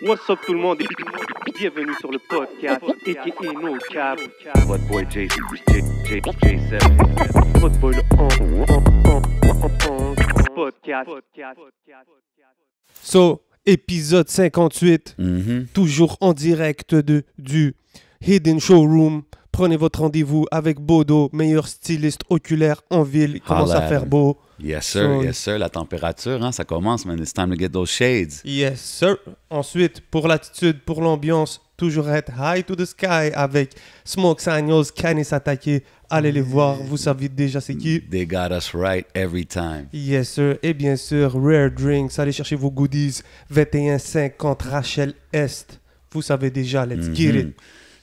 What's up tout le monde bienvenue sur le podcast So, épisode 58, mm-hmm. toujours en direct de, du Hidden Showroom. Prenez votre rendez-vous avec Bodo, meilleur styliste oculaire en ville. Il commence à faire beau. Yes, sir. yes, sir. La température, hein, ça commence, man. It's time to get those shades. Yes, sir. Ensuite, pour l'attitude, pour l'ambiance, toujours être high to the sky avec Smoke Signals, Canis attaqué. Allez les voir, vous savez déjà c'est qui. They got us right every time. Yes, sir. Et bien sûr, Rare Drinks, allez chercher vos goodies. 2150 Rachel Est. Vous savez déjà, let's get it. Mm-hmm.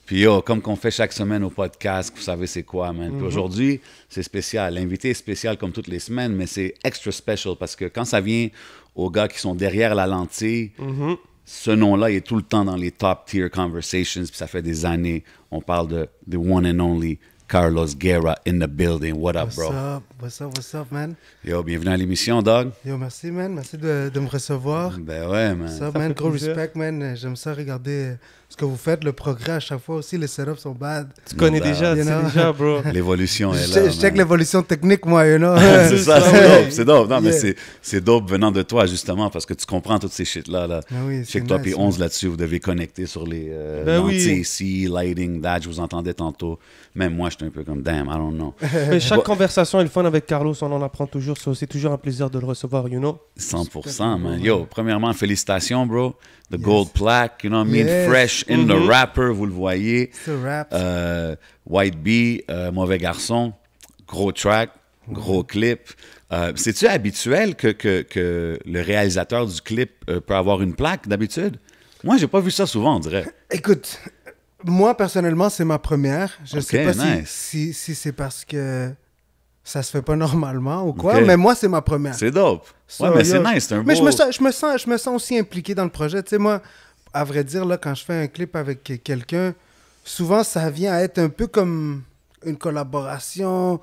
Puis, yo, comme qu'on fait chaque semaine au podcast, vous savez c'est quoi, man. Mhm. aujourd'hui, c'est spécial. L'invité est spécial comme toutes les semaines, mais c'est extra special parce que quand ça vient aux gars qui sont derrière la lentille, mhm. ce nom-là est tout le temps dans les top tier conversations. Puis ça fait des années, on parle de the one and only Carlos Guerra in the building. What up, what's bro? Up, what's up, what's up, man? Yo, bienvenue à l'émission, dog. Yo, merci, man. Merci de, de me recevoir. Ben ouais, man. What's up, man? Gros respect, man. J'aime ça regarder ce que vous faites le progrès à chaque fois aussi, les setups sont bad. Tu connais bah, déjà, c'est déjà, bro. L'évolution est là. Je, check l'évolution technique, moi, you know. c'est ça, c'est dope, c'est dope. Non, mais c'est dope venant de toi, justement, parce que tu comprends toutes ces shit-là. Là. Ah check toi, puis 11 là-dessus, vous devez connecter sur les euh, ben ici, lighting, that, je vous entendais tantôt. Même moi, j'étais un peu comme damn, I don't know. Mais chaque conversation est fun avec Carlos, on en apprend toujours. C'est toujours un plaisir de le recevoir, you know. 100%, man. Yo, premièrement, félicitations, bro. The gold plaque, you know what Fresh in the mm-hmm. rapper, vous le voyez. Rap. Euh, White B, euh, « Mauvais Garçon, gros track, gros mm-hmm. clip. Euh, c'est-tu habituel que, que, le réalisateur du clip peut avoir une plaque d'habitude? Moi, j'ai pas vu ça souvent, on dirait. Écoute, moi, personnellement, c'est ma première. Je sais pas si, si, c'est parce que ça se fait pas normalement ou quoi, mais moi, c'est ma première. C'est dope. ouais, mais c'est nice, c'est un beau... Mais je me, sens, je, me sens, je me sens aussi impliqué dans le projet. Tu sais, moi, à vrai dire, là, quand je fais un clip avec quelqu'un, souvent, ça vient à être un peu comme une collaboration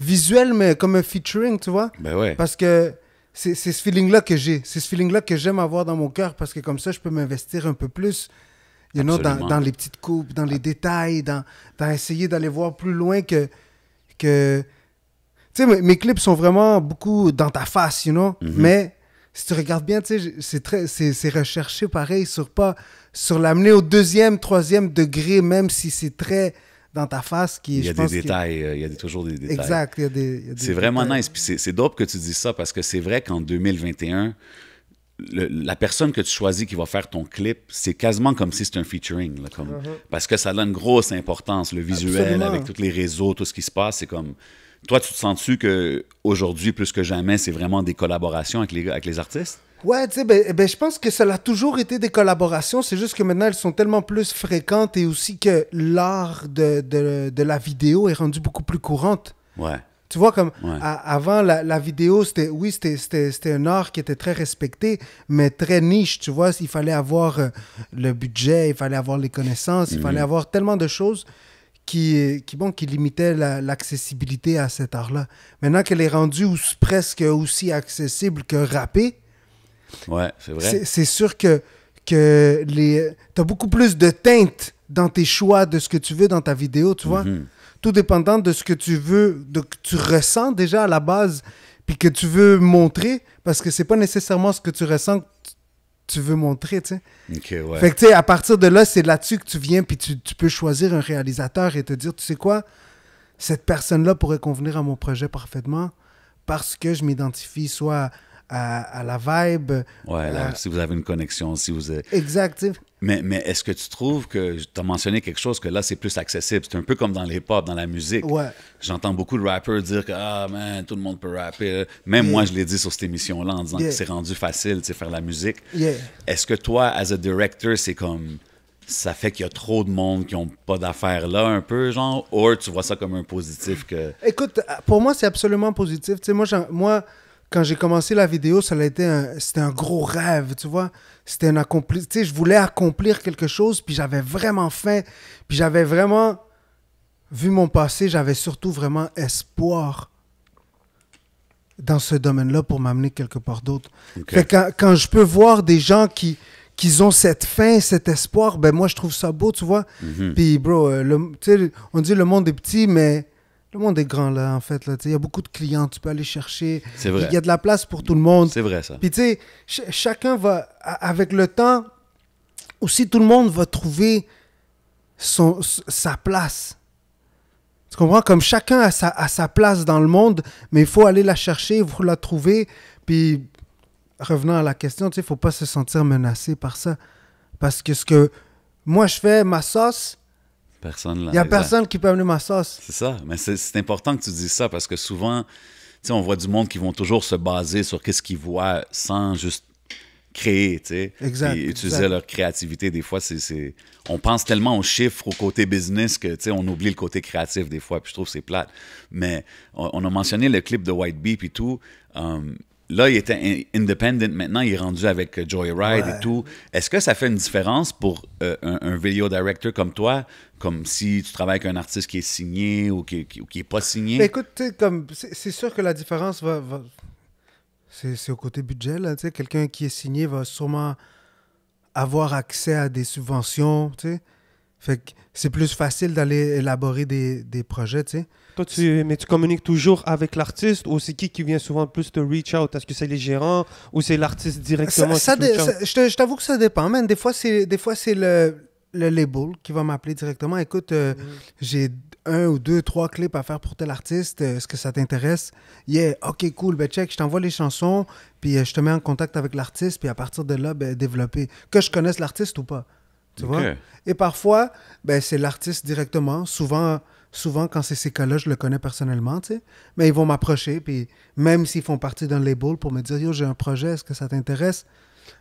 visuelle, mais comme un featuring, tu vois? Ben ouais. Parce que c'est ce feeling-là que j'ai. C'est ce feeling-là que j'aime avoir dans mon cœur parce que comme ça, je peux m'investir un peu plus dans, les petites coupes, dans les détails, dans, dans essayer d'aller voir plus loin que. que... Tu sais, mes, clips sont vraiment beaucoup dans ta face, you know. Mm-hmm. Mais si tu regardes bien, tu sais, c'est recherché pareil sur pas. Sur l'amener au deuxième, troisième degré, même si c'est très dans ta face qui. Euh, il y a des détails, il y a toujours des détails. Exact, il y a des. c'est vraiment nice. Puis c'est dope que tu dis ça parce que c'est vrai qu'en 2021, la personne que tu choisis qui va faire ton clip, c'est quasiment comme si c'était un featuring. Uh-huh. Parce que ça donne grosse importance, le visuel, avec tous les réseaux, tout ce qui se passe. C'est comme. Toi, tu te sens-tu qu'aujourd'hui, plus que jamais, c'est vraiment des collaborations avec les, artistes? Ouais, tu sais, ben, eh ben je pense que ça a toujours été des collaborations. C'est juste que maintenant, elles sont tellement plus fréquentes et aussi que l'art de, de la vidéo est rendu beaucoup plus courante. Ouais. Tu vois, comme avant, la, la vidéo, c'était oui, c'était un art qui était très respecté, mais très niche. Tu vois, il fallait avoir euh, le budget, il fallait avoir les connaissances, il mm-hmm. fallait avoir tellement de choses qui, qui, bon, qui limitaient l'accessibilité à cet art-là. Maintenant qu'elle est rendue ou, presque aussi accessible que rapper, c'est sûr que, que les... tu as beaucoup plus de teintes dans tes choix de ce que tu veux dans ta vidéo, tu vois. Mm-hmm tout dépendant de ce que tu veux, de que tu ressens déjà à la base, puis que tu veux montrer, parce que c'est pas nécessairement ce que tu ressens que tu veux montrer, tu sais. Fait que, tu à partir de là, c'est là-dessus que tu viens, puis tu, peux choisir un réalisateur et te dire, tu sais quoi, cette personne-là pourrait convenir à mon projet parfaitement parce que je m'identifie soit à, la vibe. Ouais, si vous avez une connexion, si vous êtes. Exact, mais, est-ce que tu trouves que tu as mentionné quelque chose que là, c'est plus accessible? C'est un peu comme dans les pop dans la musique. J'entends beaucoup de rappers dire que Ah tout le monde peut rapper. Même moi, je l'ai dit sur cette émission-là en disant que c'est rendu facile tu sais, faire la musique. Yeah. Est-ce que toi, as a director, c'est comme ça fait qu'il y a trop de monde qui n'ont pas d'affaires là, un peu, genre, ou tu vois ça comme un positif que. Écoute, pour moi, c'est absolument positif. Tu sais, moi, moi, quand j'ai commencé la vidéo, ça a été c'était un gros rêve, tu vois c'était un accompli. Tu sais, je voulais accomplir quelque chose, puis j'avais vraiment faim, puis j'avais vraiment. Vu mon passé, j'avais surtout vraiment espoir dans ce domaine-là pour m'amener quelque part d'autre. Quand, quand, je peux voir des gens qui, qui ont cette faim, cet espoir, ben moi, je trouve ça beau, tu vois. Mhm. Puis, bro, euh, on dit le monde est petit, mais le monde est grand là, en fait. Il y a beaucoup de clients, tu peux aller chercher. C'est vrai. Il y a de la place pour tout le monde. C'est vrai, ça. Puis tu sais, chacun va, avec le temps, aussi tout le monde va trouver sa place. Tu comprends? Comme chacun a sa, sa place dans le monde, mais il faut aller la chercher, il faut la trouver. Puis, revenant à la question, tu sais, il ne faut pas se sentir menacé par ça. Parce que ce que moi je fais, ma sauce, Personne Il n'y a hein. personne qui peut amener ma sauce. C'est ça. Mais c'est important que tu dises ça parce que souvent, tu sais on voit du monde qui vont toujours se baser sur qu'est-ce qu'ils voient sans juste créer, tu sais. Exact. Et utiliser leur créativité. Des fois, c'est, on pense tellement aux chiffres, au côté business que, tu sais, on oublie le côté créatif des fois. Puis je trouve que c'est plate. Mais on, a mentionné le clip de White Bee et tout. Euh, Là, il était independent maintenant, il est rendu avec euh, Joyride Ride et tout. Est-ce que ça fait une différence pour euh, un, video director comme toi, comme si tu travailles avec un artiste qui est signé ou qui, n'est est pas signé? Ben, écoute, c'est sûr que la différence va. C'est au côté budget, là. Quelqu'un qui est signé va sûrement avoir accès à des subventions, tu sais. Fait que c'est plus facile d'aller élaborer des, des projets, tu sais. Toi, tu, mais tu communiques toujours avec l'artiste ou c'est qui qui vient souvent plus te reach out Est-ce que c'est les gérants ou c'est l'artiste directement ça, Je t'avoue que ça dépend, man. Des fois, c'est, des fois, c'est le, label qui va m'appeler directement. Écoute, euh, mm. j'ai un ou deux, trois clips à faire pour tel artiste. Euh, est-ce que ça t'intéresse? Yeah, ok, cool. Ben, check, je t'envoie les chansons, puis euh, je te mets en contact avec l'artiste, puis à partir de là, ben, développer. Que je connaisse l'artiste ou pas. Tu vois? Et parfois, ben, c'est l'artiste directement. Souvent, souvent, quand c'est ces cas je le connais personnellement, tu sais. Mais ils vont m'approcher, puis même s'ils font partie d'un label pour me dire Yo, j'ai un projet, est-ce que ça t'intéresse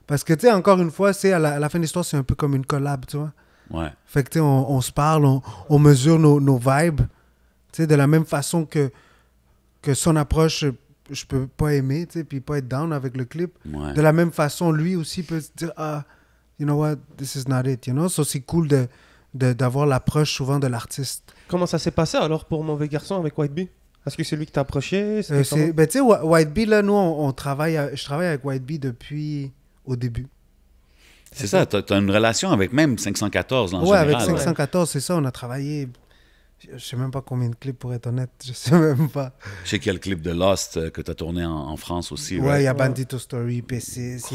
Parce que, tu sais, encore une fois, c'est à, la fin de l'histoire, c'est un peu comme une collab, tu vois. Fait que, on, se parle, on, mesure nos, vibes, tu de la même façon que, que son approche, je peux pas aimer, et sais, puis pas être down avec le clip. De la même façon, lui aussi peut se dire Ah, you know what, this is not it, you know. c'est cool de d'avoir l'approche souvent de l'artiste comment ça s'est passé alors pour Mauvais Garçon avec White Bee Est-ce que c'est lui qui t'a approché euh, ben, Tu sais, White Bee, là, nous, on, travaille, je travaille avec White Bee depuis au début. C'est ça, tu as, une relation avec même 514 en général. Oui, avec 514, c'est ça, on a travaillé je sais même pas combien de clips pour être honnête, je sais même pas. Je sais qu'il y a le clip de Lost euh, que tu as tourné en, France aussi. Ouais, il y a Bandito Story, P6.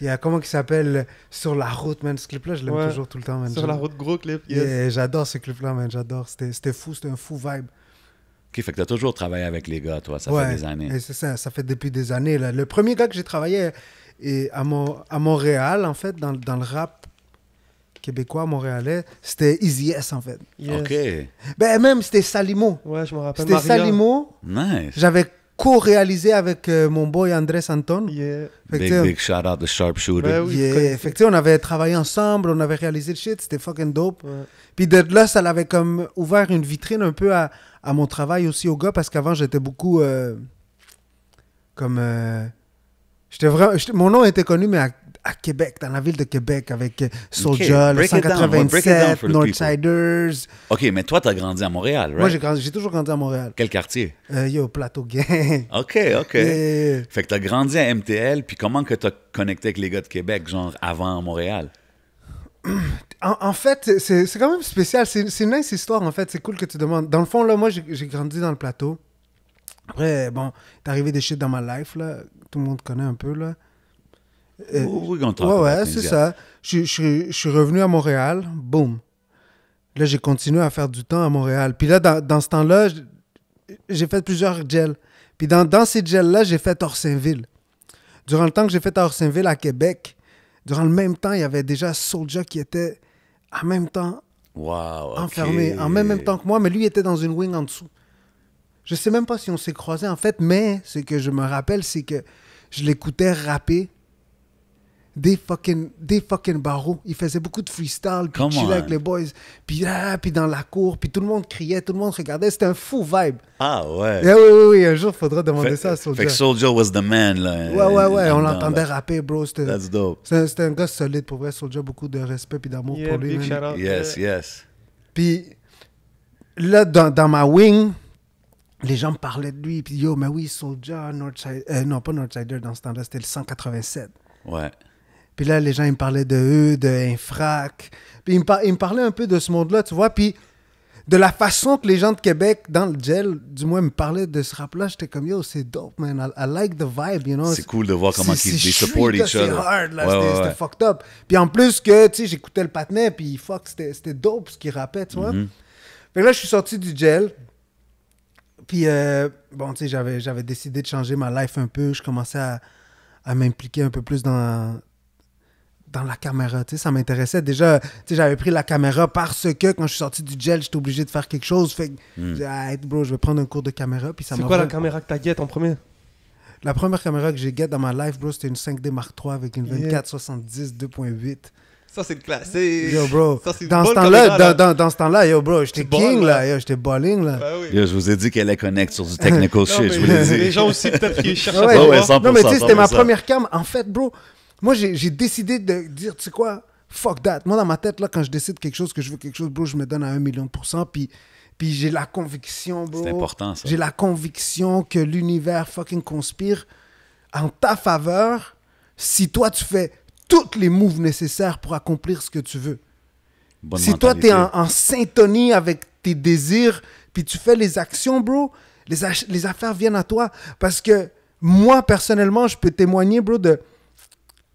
Il y, a, comment qui s'appelle Sur la route, man. Ce clip-là, je l'aime toujours tout le temps, Sur la route, gros clip. J'adore ce clip-là, J'adore. C'était fou, c'était un fou vibe. Ok, fait que tu as toujours travaillé avec les gars, toi. Ça fait des années. C'est ça, ça fait depuis des années. Là. Le premier gars que j'ai travaillé est à, à Montréal, en fait, dans, dans le rap québécois, montréalais, c'était Easy yes en fait. OK. Ben, même c'était Salimo. Ouais, je me rappelle. C'était Salimo. Nice. J'avais co-réalisé avec euh, mon boy André Anton. Yeah. big, big shout out to Sharpshooter. Ben yeah. Fait on avait travaillé ensemble, on avait réalisé le shit, c'était fucking dope. Puis de là, ça l'avait comme ouvert une vitrine un peu à, à mon travail aussi au gars, parce qu'avant, j'étais beaucoup. Euh, comme. Euh, j'étais vraiment. Mon nom était connu, mais à à Québec, dans la ville de Québec, avec euh, Soldier, okay. 187, Northsiders. OK, mais toi, t'as grandi à Montréal, right? Moi, j'ai, grandi, j'ai toujours grandi à Montréal. Quel quartier? Euh, yo, Plateau gay. OK, OK. Fait que t'as grandi à MTL, puis comment que t'as connecté avec les gars de Québec, genre avant Montréal? En, fait, c'est, quand même spécial. C'est, une nice histoire, en fait. C'est cool que tu demandes. Dans le fond, là, moi, j'ai, j'ai grandi dans le plateau. Après, bon, t'es arrivé des shit dans ma life, là. Tout le monde connaît un peu, là. Euh, oui c'est ça. Je, suis revenu à Montréal, boum. Là, j'ai continué à faire du temps à Montréal. Puis là, dans, ce temps-là, j'ai fait plusieurs gels. Puis dans, ces gels-là, j'ai fait Orsainville. Durant le temps que j'ai fait à Orsainville à Québec, durant le même temps, il y avait déjà Soldier qui était en même temps enfermé, en même, temps que moi, mais lui était dans une wing en dessous. Je sais même pas si on s'est croisés en fait, mais ce que je me rappelle, c'est que je l'écoutais rapper des fucking, des fucking barreaux. Il faisait beaucoup de freestyle, puis chillait avec les boys. Puis là, ah, puis dans la cour, puis tout le monde criait, tout le monde regardait. C'était un fou vibe. Ah ouais. Et eh oui, un jour, faudra demander ça à Soldier. Fait que Soldier was the man, là. Ouais, ouais, ouais. On l'entendait rapper, bro. That's dope. C'était un gars solide, pour vrai. Soldier, beaucoup de respect puis d'amour pour lui. yes, yes. Puis là, dans, dans ma wing les gens me parlaient de lui, puis yo, mais oui, Soldier Northside, euh, non, pas Northside dans ce temps-là, c'était le 187. Ouais. Puis là, les gens, ils me parlaient de eux, de Infrac. Puis ils me, parlaient un peu de ce monde-là, tu vois. Puis de la façon que les gens de Québec, dans le gel, du moins, me parlaient de ce rap-là, j'étais comme, yo, c'est dope, man. I, like the vibe, you know. C'est cool de voir comment ils supportent each other. C'était hard, là. c'était fucked up. Puis en plus que, tu sais, j'écoutais le patinet, puis fuck, c'était dope ce qu'il rappait, tu vois. Puis mm-hmm. là, je suis sorti du gel. Puis, euh, bon, tu sais, j'avais décidé de changer ma life un peu. Je commençais à, à m'impliquer un peu plus dans, dans la caméra. Tu sais, ça m'intéressait déjà. Tu sais, j'avais pris la caméra parce que quand je suis sorti du gel, j'étais obligé de faire quelque chose. Fait que, hmm. ah, bro, je vais prendre un cours de caméra. Puis ça C'est quoi la caméra que t'as guette en premier La première caméra que j'ai guette dans ma life, bro, c'était une 5D Mark III avec une 24-70 2.8. Ça, c'est le classique. Yo, bro. dans, ce temps-là, yo, bro, j'étais king, là. Yo, j'étais bowling, là. Ben yo, je vous ai dit qu'elle est connecte sur du technical shit. Les gens aussi, peut-être, qui cherchent à ouais, Non, mais c'était ma première cam. En fait, bro, moi, j'ai décidé de dire, tu sais quoi, fuck that. Moi, dans ma tête, là, quand je décide quelque chose, que je veux quelque chose, bro, je me donne à 1 million de cent, Puis, puis j'ai la conviction, bro. C'est important, ça. J'ai la conviction que l'univers fucking conspire en ta faveur si toi, tu fais toutes les moves nécessaires pour accomplir ce que tu veux. si toi, tu es en, en, syntonie avec tes désirs, puis tu fais les actions, bro, les, les affaires viennent à toi. Parce que moi, personnellement, je peux témoigner, bro, de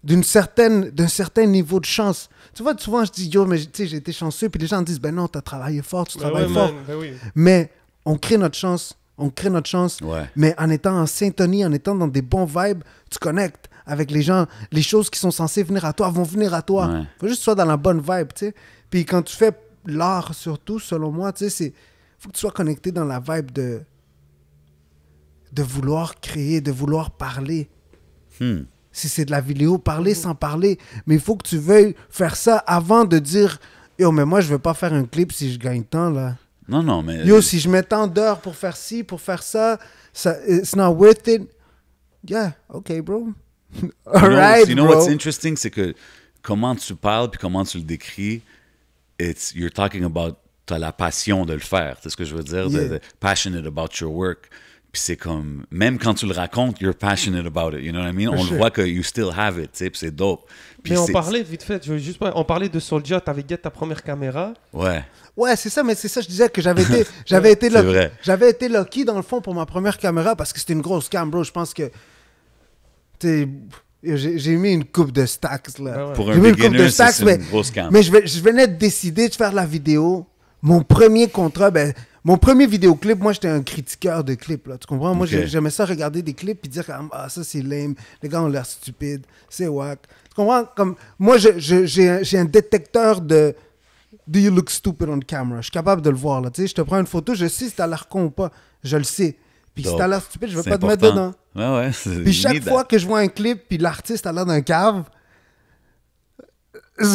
d'une certaine, d'un certain niveau de chance. Tu vois, souvent je dis yo, mais j'ai été chanceux, puis les gens disent ben non, t'as travaillé fort, tu ben travailles fort. Ben mais on crée notre chance, on crée notre chance. Mais en étant en syntonie, en étant dans des bons vibes, tu connectes avec les gens. Les choses qui sont censées venir à toi vont venir à toi. Faut juste que tu sois dans la bonne vibe, tu sais. Puis quand tu fais l'art, surtout, selon moi, tu sais, c'est faut que tu sois connecté dans la vibe de de vouloir créer, de vouloir parler. Hmm si c'est de la vidéo, parler mhm. sans parler. Mais il faut que tu veuilles faire ça avant de dire Yo, mais moi, je veux pas faire un clip si je gagne tant, là. Non, non, mais. Yo, euh, si je mets tant d'heures pour faire ci, pour faire ça, ça, it's not worth it. Yeah, OK, bro. All right, you know what's interesting, c'est que comment tu parles puis comment tu le décris, it's, you're talking about, la passion de le faire. C'est ce que je veux dire, de, de passionate about your work. Puis c'est comme, même quand tu le racontes, you're passionate about it. You know what I mean? On le voit que you still have it, tu sais, c'est dope. mais on parlait, vite fait, je veux juste on parlait de Soldier, t'avais get ta première caméra. Ouais. Ouais, c'est ça, mais c'est ça, je disais que j'avais été, j'avais été, j'avais été lucky dans le fond pour ma première caméra parce que c'était une grosse cam, bro. Je pense que, sais, j'ai mis une coupe de stacks, là. Ah pour un mis une coupe de stacks, mais, grosse cam. mais je venais de décider de faire la vidéo. Mon premier contrat, ben, mon premier vidéoclip, moi, j'étais un critiqueur de clips, là. Tu comprends? Moi, j'aimais ça regarder des clips puis dire, ah, ça, c'est lame. Les gars ont l'air stupides. C'est whack. Tu comprends? Comme, moi, j'ai un détecteur de. Do you look stupid on camera? Je suis capable de le voir, là. Tu sais, je te prends une photo, je sais si t'as l'air con ou pas. Je le sais. Puis si t'as l'air stupide, je veux pas te mettre dedans. Ouais, ouais. Puis chaque fois que je vois un clip, puis l'artiste a l'air d'un cave, ça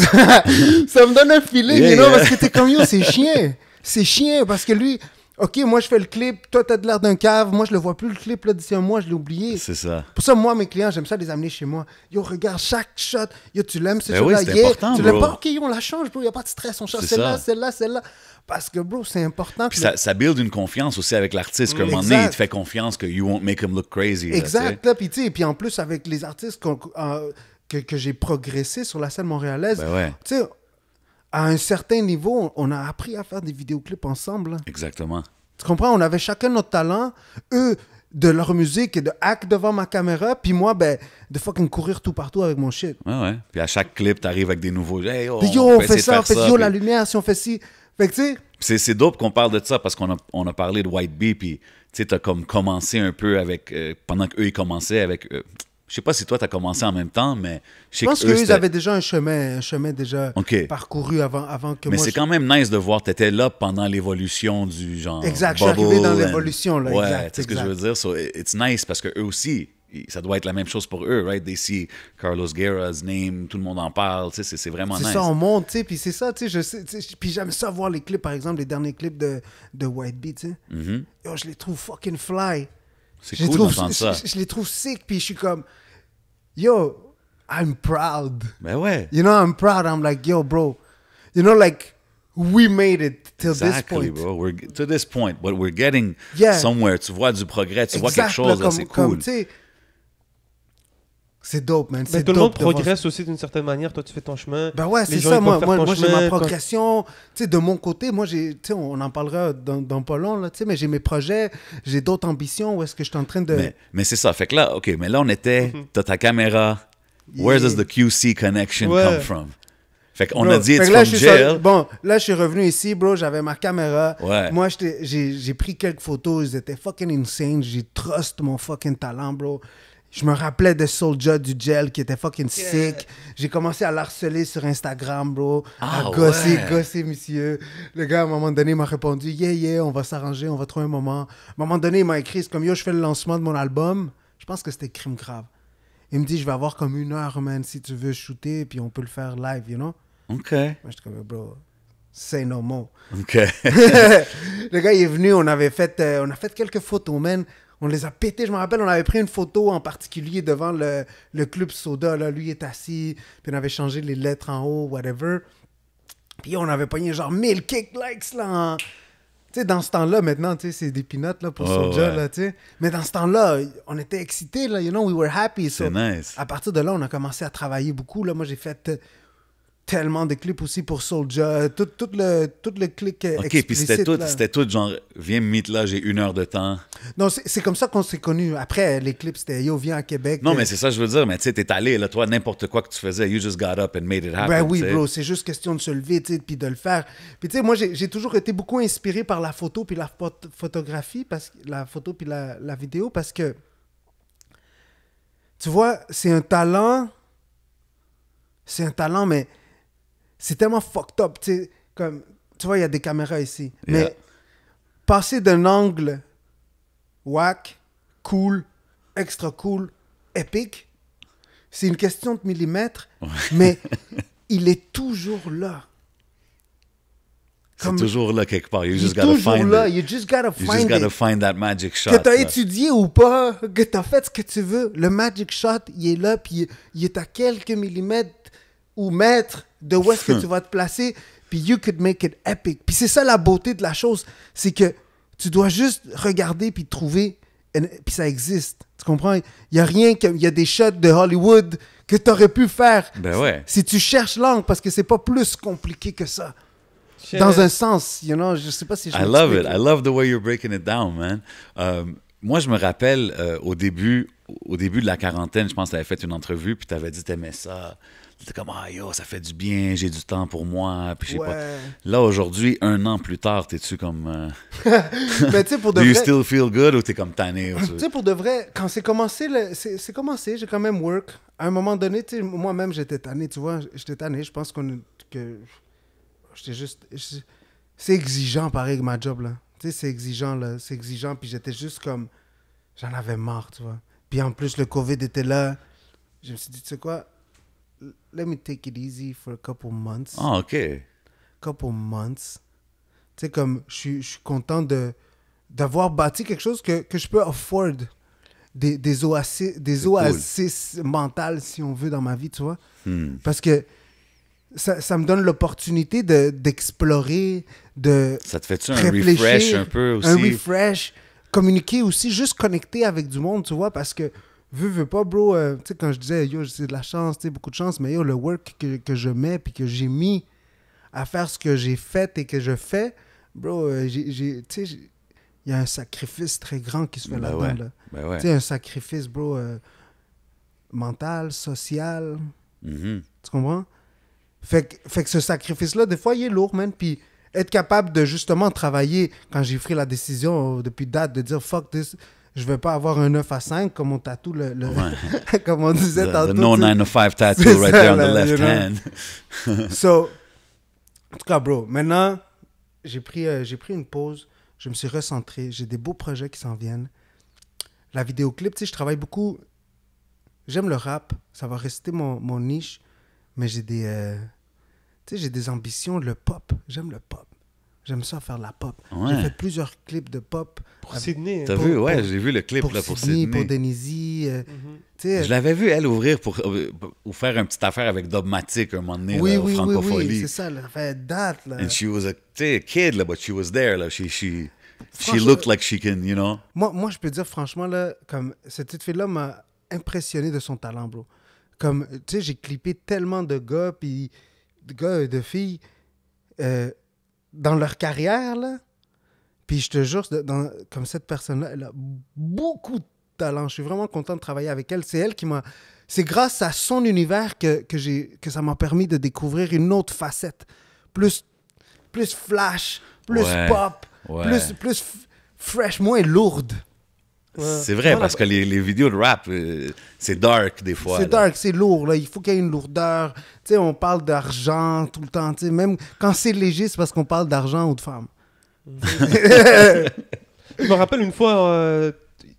me donne un feeling, yeah, know, parce que t'es comme yo, c'est chien. C'est chiant parce que lui, OK, moi je fais le clip, toi t'as de l'air d'un cave, moi je le vois plus le clip là d'ici un mois, je l'ai oublié. C'est ça. Pour ça, moi, mes clients, j'aime ça les amener chez moi. Yo, regarde chaque shot. Yo, tu l'aimes, ben c'est ben Tu l'aimes pas, OK, on la change, bro, y a pas de stress, on change celle-là, celle-là, celle-là. Parce que, bro, c'est important. Puis ça, build une confiance aussi avec l'artiste, qu'à un moment donné, il te fait confiance que you won't make him look crazy. Exact, là, puis tu puis en plus, avec les artistes euh, que, que j'ai progressé sur la scène montréalaise. Ben tu sais, à un certain niveau, on a appris à faire des vidéoclips ensemble. Exactement. Tu comprends? On avait chacun notre talent. Eux, de leur musique et de hack devant ma caméra, puis moi, ben, de fucking courir tout partout avec mon shit. Ouais, ouais. Puis à chaque clip, t'arrives avec des nouveaux. Hey, oh, yo, on, fait, ça, on fait ça, yo, la lumière, si on fait ci. Fait que, tu sais. C'est dope qu'on parle de ça parce qu'on a, on a parlé de White Bee, puis tu sais, t'as comme commencé un peu avec. Euh, pendant qu'eux, ils commençaient avec. Euh, je sais pas si toi, tu as commencé en même temps, mais je, pense qu'eux, ils avaient déjà un chemin, un chemin déjà parcouru avant, avant que mais moi. Mais c'est quand même nice de voir, tu étais là pendant l'évolution du genre. Exact, je suis arrivé dans l'évolution. Là, ouais, sais ce que je veux dire. So, it's nice parce que eux aussi, ça doit être la même chose pour eux, right? They Carlos Guerra's name, tout le monde en parle, tu sais, c'est vraiment nice. C'est ça, on monte, tu sais, puis c'est ça, tu sais, puis j'aime ça voir les clips, par exemple, les derniers clips de, de White beat tu sais. Mm-hmm. je les trouve fucking fly. C'est cool d'entendre ça. Je, je, les trouve sick, puis je suis comme, yo, I'm proud. Mais ben ouais. You know, I'm proud. I'm like, yo, bro. You know, like, we made it till this point. bro. We're to this point, but we're getting somewhere. Tu vois du progrès, tu vois quelque chose, c'est cool. Comme, c'est dope, man. Mais ben, tout le monde progresse aussi d'une certaine manière. Toi, tu fais ton chemin. Ben ouais, c'est ça. Moi, moi, moi j'ai ma progression. Tu sais, de mon côté, moi, j'ai, on en parlera dans, dans pas long, là, mais j'ai mes projets, j'ai d'autres ambitions. Où est-ce que je suis en train de. Mais, mais c'est ça. Fait que là, OK, mais là, on était. Mhm. T'as ta caméra. Where does the QC connection come from? Fait qu'on a dit, it's from jail. Bon, là, je suis revenu ici, bro. J'avais ma caméra. Ouais. Moi, j'ai pris quelques photos. Ils étaient fucking insane. J'ai trust mon fucking talent, bro. Je me rappelais de Soulja du gel qui était fucking sick. J'ai commencé à l'harceler sur Instagram, bro. Ah, à gosser, monsieur. Le gars, à un moment donné, m'a répondu Yeah, yeah, on va s'arranger, on va trouver un moment. À un moment donné, il m'a écrit comme Yo, je fais le lancement de mon album. Je pense que c'était Crime Grave. Il me dit Je vais avoir comme une heure, man, si tu veux shooter, puis on peut le faire live, you know OK. Moi, j'étais comme Bro, c'est no more. OK. le gars, il est venu, on avait fait, euh, on a fait quelques photos, man on les a pétés. Je me rappelle, on avait pris une photo en particulier devant le, club soda. Là. Lui est assis, puis on avait changé les lettres en haut, whatever. Puis on avait pogné genre 1000 kick likes là. Tu sais, dans ce temps-là, maintenant, tu sais, c'est des pinotes là, pour oh, Soda. là, tu sais. Mais dans ce temps-là, on était excités, là, you know, we were happy. So, c'est nice. À partir de là, on a commencé à travailler beaucoup, là. Moi, j'ai fait tellement de clips aussi pour Soulja, euh, tout, le, tout le clic euh, Ok, puis c'était tout, c'était tout genre, viens me meet là, j'ai une heure de temps. Non, c'est comme ça qu'on s'est connus. Après, les clips, c'était Yo, viens à Québec. Non, mais c'est ça, je veux dire, mais tu sais, t'es allé, là, toi, n'importe quoi que tu faisais, you just got up and made it happen. Ben oui, bro, c'est juste question de se lever, tu sais, puis de le faire. Puis tu sais, moi, j'ai toujours été beaucoup inspiré par la photo puis la photographie, parce la photo puis la, la vidéo, parce que, tu vois, c'est un talent, c'est un talent, mais c'est tellement fucked up, tu sais, comme, tu vois, il y a des caméras ici. Mais passer d'un angle whack, cool, extra cool, épique, c'est une question de millimètres, mais il est toujours là. C'est toujours là quelque part. You just toujours find là. It. You just gotta find, you just gotta find that magic shot. Que t'as étudié ou pas, que t'as fait ce que tu veux, le magic shot, il est là, puis il est à quelques millimètres ou maître de où est-ce que hum. tu vas te placer, puis you could make it epic. Puis c'est ça la beauté de la chose, c'est que tu dois juste regarder puis trouver, puis ça existe. Tu comprends? Il y a rien il y a des shots de Hollywood que tu aurais pu faire ben ouais. si, tu cherches l'angle, parce que c'est pas plus compliqué que ça. Dans un sens, you know, je sais pas si je. I love it. I love the way you're breaking it down, man. Euh, moi, je me rappelle euh, au début, au début de la quarantaine, je pense que tu avais fait une entrevue, puis tu avais dit tu aimais ça, T'es comme, ah yo, ça fait du bien, j'ai du temps pour moi. Puis pas... Là, aujourd'hui, un an plus tard, t'es-tu comme. Euh, tu Do you still feel good ou t'es comme tanné? Tu sais, pour de vrai, quand c'est commencé, c'est commencé, j'ai quand même work. À un moment donné, tu moi-même, j'étais tanné, tu vois, j'étais tanné. Je pense qu'on. que J'étais juste. C'est exigeant, pareil, ma job, là. Tu sais, c'est exigeant, là. C'est exigeant, puis j'étais juste comme. J'en avais marre, tu vois. Puis en plus, le COVID était là. Je me suis dit, tu sais quoi, let me take it easy for a couple months. Ah, ok. Couple months. Tu sais, comme, je suis content de d'avoir bâti quelque chose que, que je peux afford des, des oasis, des oasis mentales, si on veut, dans ma vie, tu vois. Hmm. Parce que ça, ça me donne l'opportunité d'explorer, de, Ça te fait-tu un refresh un peu aussi? Un refresh, communiquer aussi, juste connecter avec du monde, tu vois, parce que veux, pas, bro, euh, tu sais, quand je disais, yo, c'est de la chance, tu sais, beaucoup de chance, mais yo, le work que, que je mets, puis que j'ai mis à faire ce que j'ai fait et que je fais, bro, euh, j'ai, tu sais, il y a un sacrifice très grand qui se fait ben là-dedans, là. Ben tu sais, un sacrifice, bro, euh, mental, social, mm-hmm. tu comprends? Fait que, fait que ce sacrifice-là, des fois, il est lourd, man, puis être capable de justement travailler, quand j'ai pris la décision depuis date, de dire, fuck this je veux pas avoir un 9 à 5 comme on tatoue le, comme on disait the, tantôt. no 9 à 5 tattoo right there on the left hand. so, en tout cas, bro, maintenant, j'ai pris, euh, pris une pause, je me suis recentré, j'ai des beaux projets qui s'en viennent. La vidéoclip, tu sais, je travaille beaucoup. J'aime le rap, ça va rester mon, niche, mais j'ai des, euh, j'ai des ambitions, le pop, j'aime le pop. J'aime ça faire de la pop. J'ai fait plusieurs clips de pop. Pour avec... Sydney. Hein. T'as vu, ouais, j'ai vu le clip pour là, pour Sydney, Pour Denise. Euh, mhm. Je l'avais vu, elle, ouvrir pour, euh, ou faire une petite affaire avec Dogmatic un moment donné, oui, oui, au Francophonie. Oui, oui, c'est ça, elle fait date. Là. And she was a kid, là, but she was there. Là. She, she, she looked like she can, you know. Moi, moi, je peux dire franchement, là, comme cette petite fille-là m'a impressionné de son talent, bro. Comme, tu sais, j'ai clippé tellement de gars, puis de gars et de filles. Euh, dans leur carrière, là, puis je te jure, comme cette personne-là, elle a beaucoup de talent. Je suis vraiment content de travailler avec elle. C'est elle qui m'a. C'est grâce à son univers que, que, j'ai, que ça m'a permis de découvrir une autre facette. Plus, plus flash, plus pop, plus, plus fresh, moins lourde. C'est vrai, parce que les, vidéos de rap, euh, c'est dark des fois. C'est dark, c'est lourd. Là. Il faut qu'il y ait une lourdeur. on parle d'argent tout le temps. même quand c'est léger, c'est parce qu'on parle d'argent ou de femmes. Je me rappelle une fois, euh,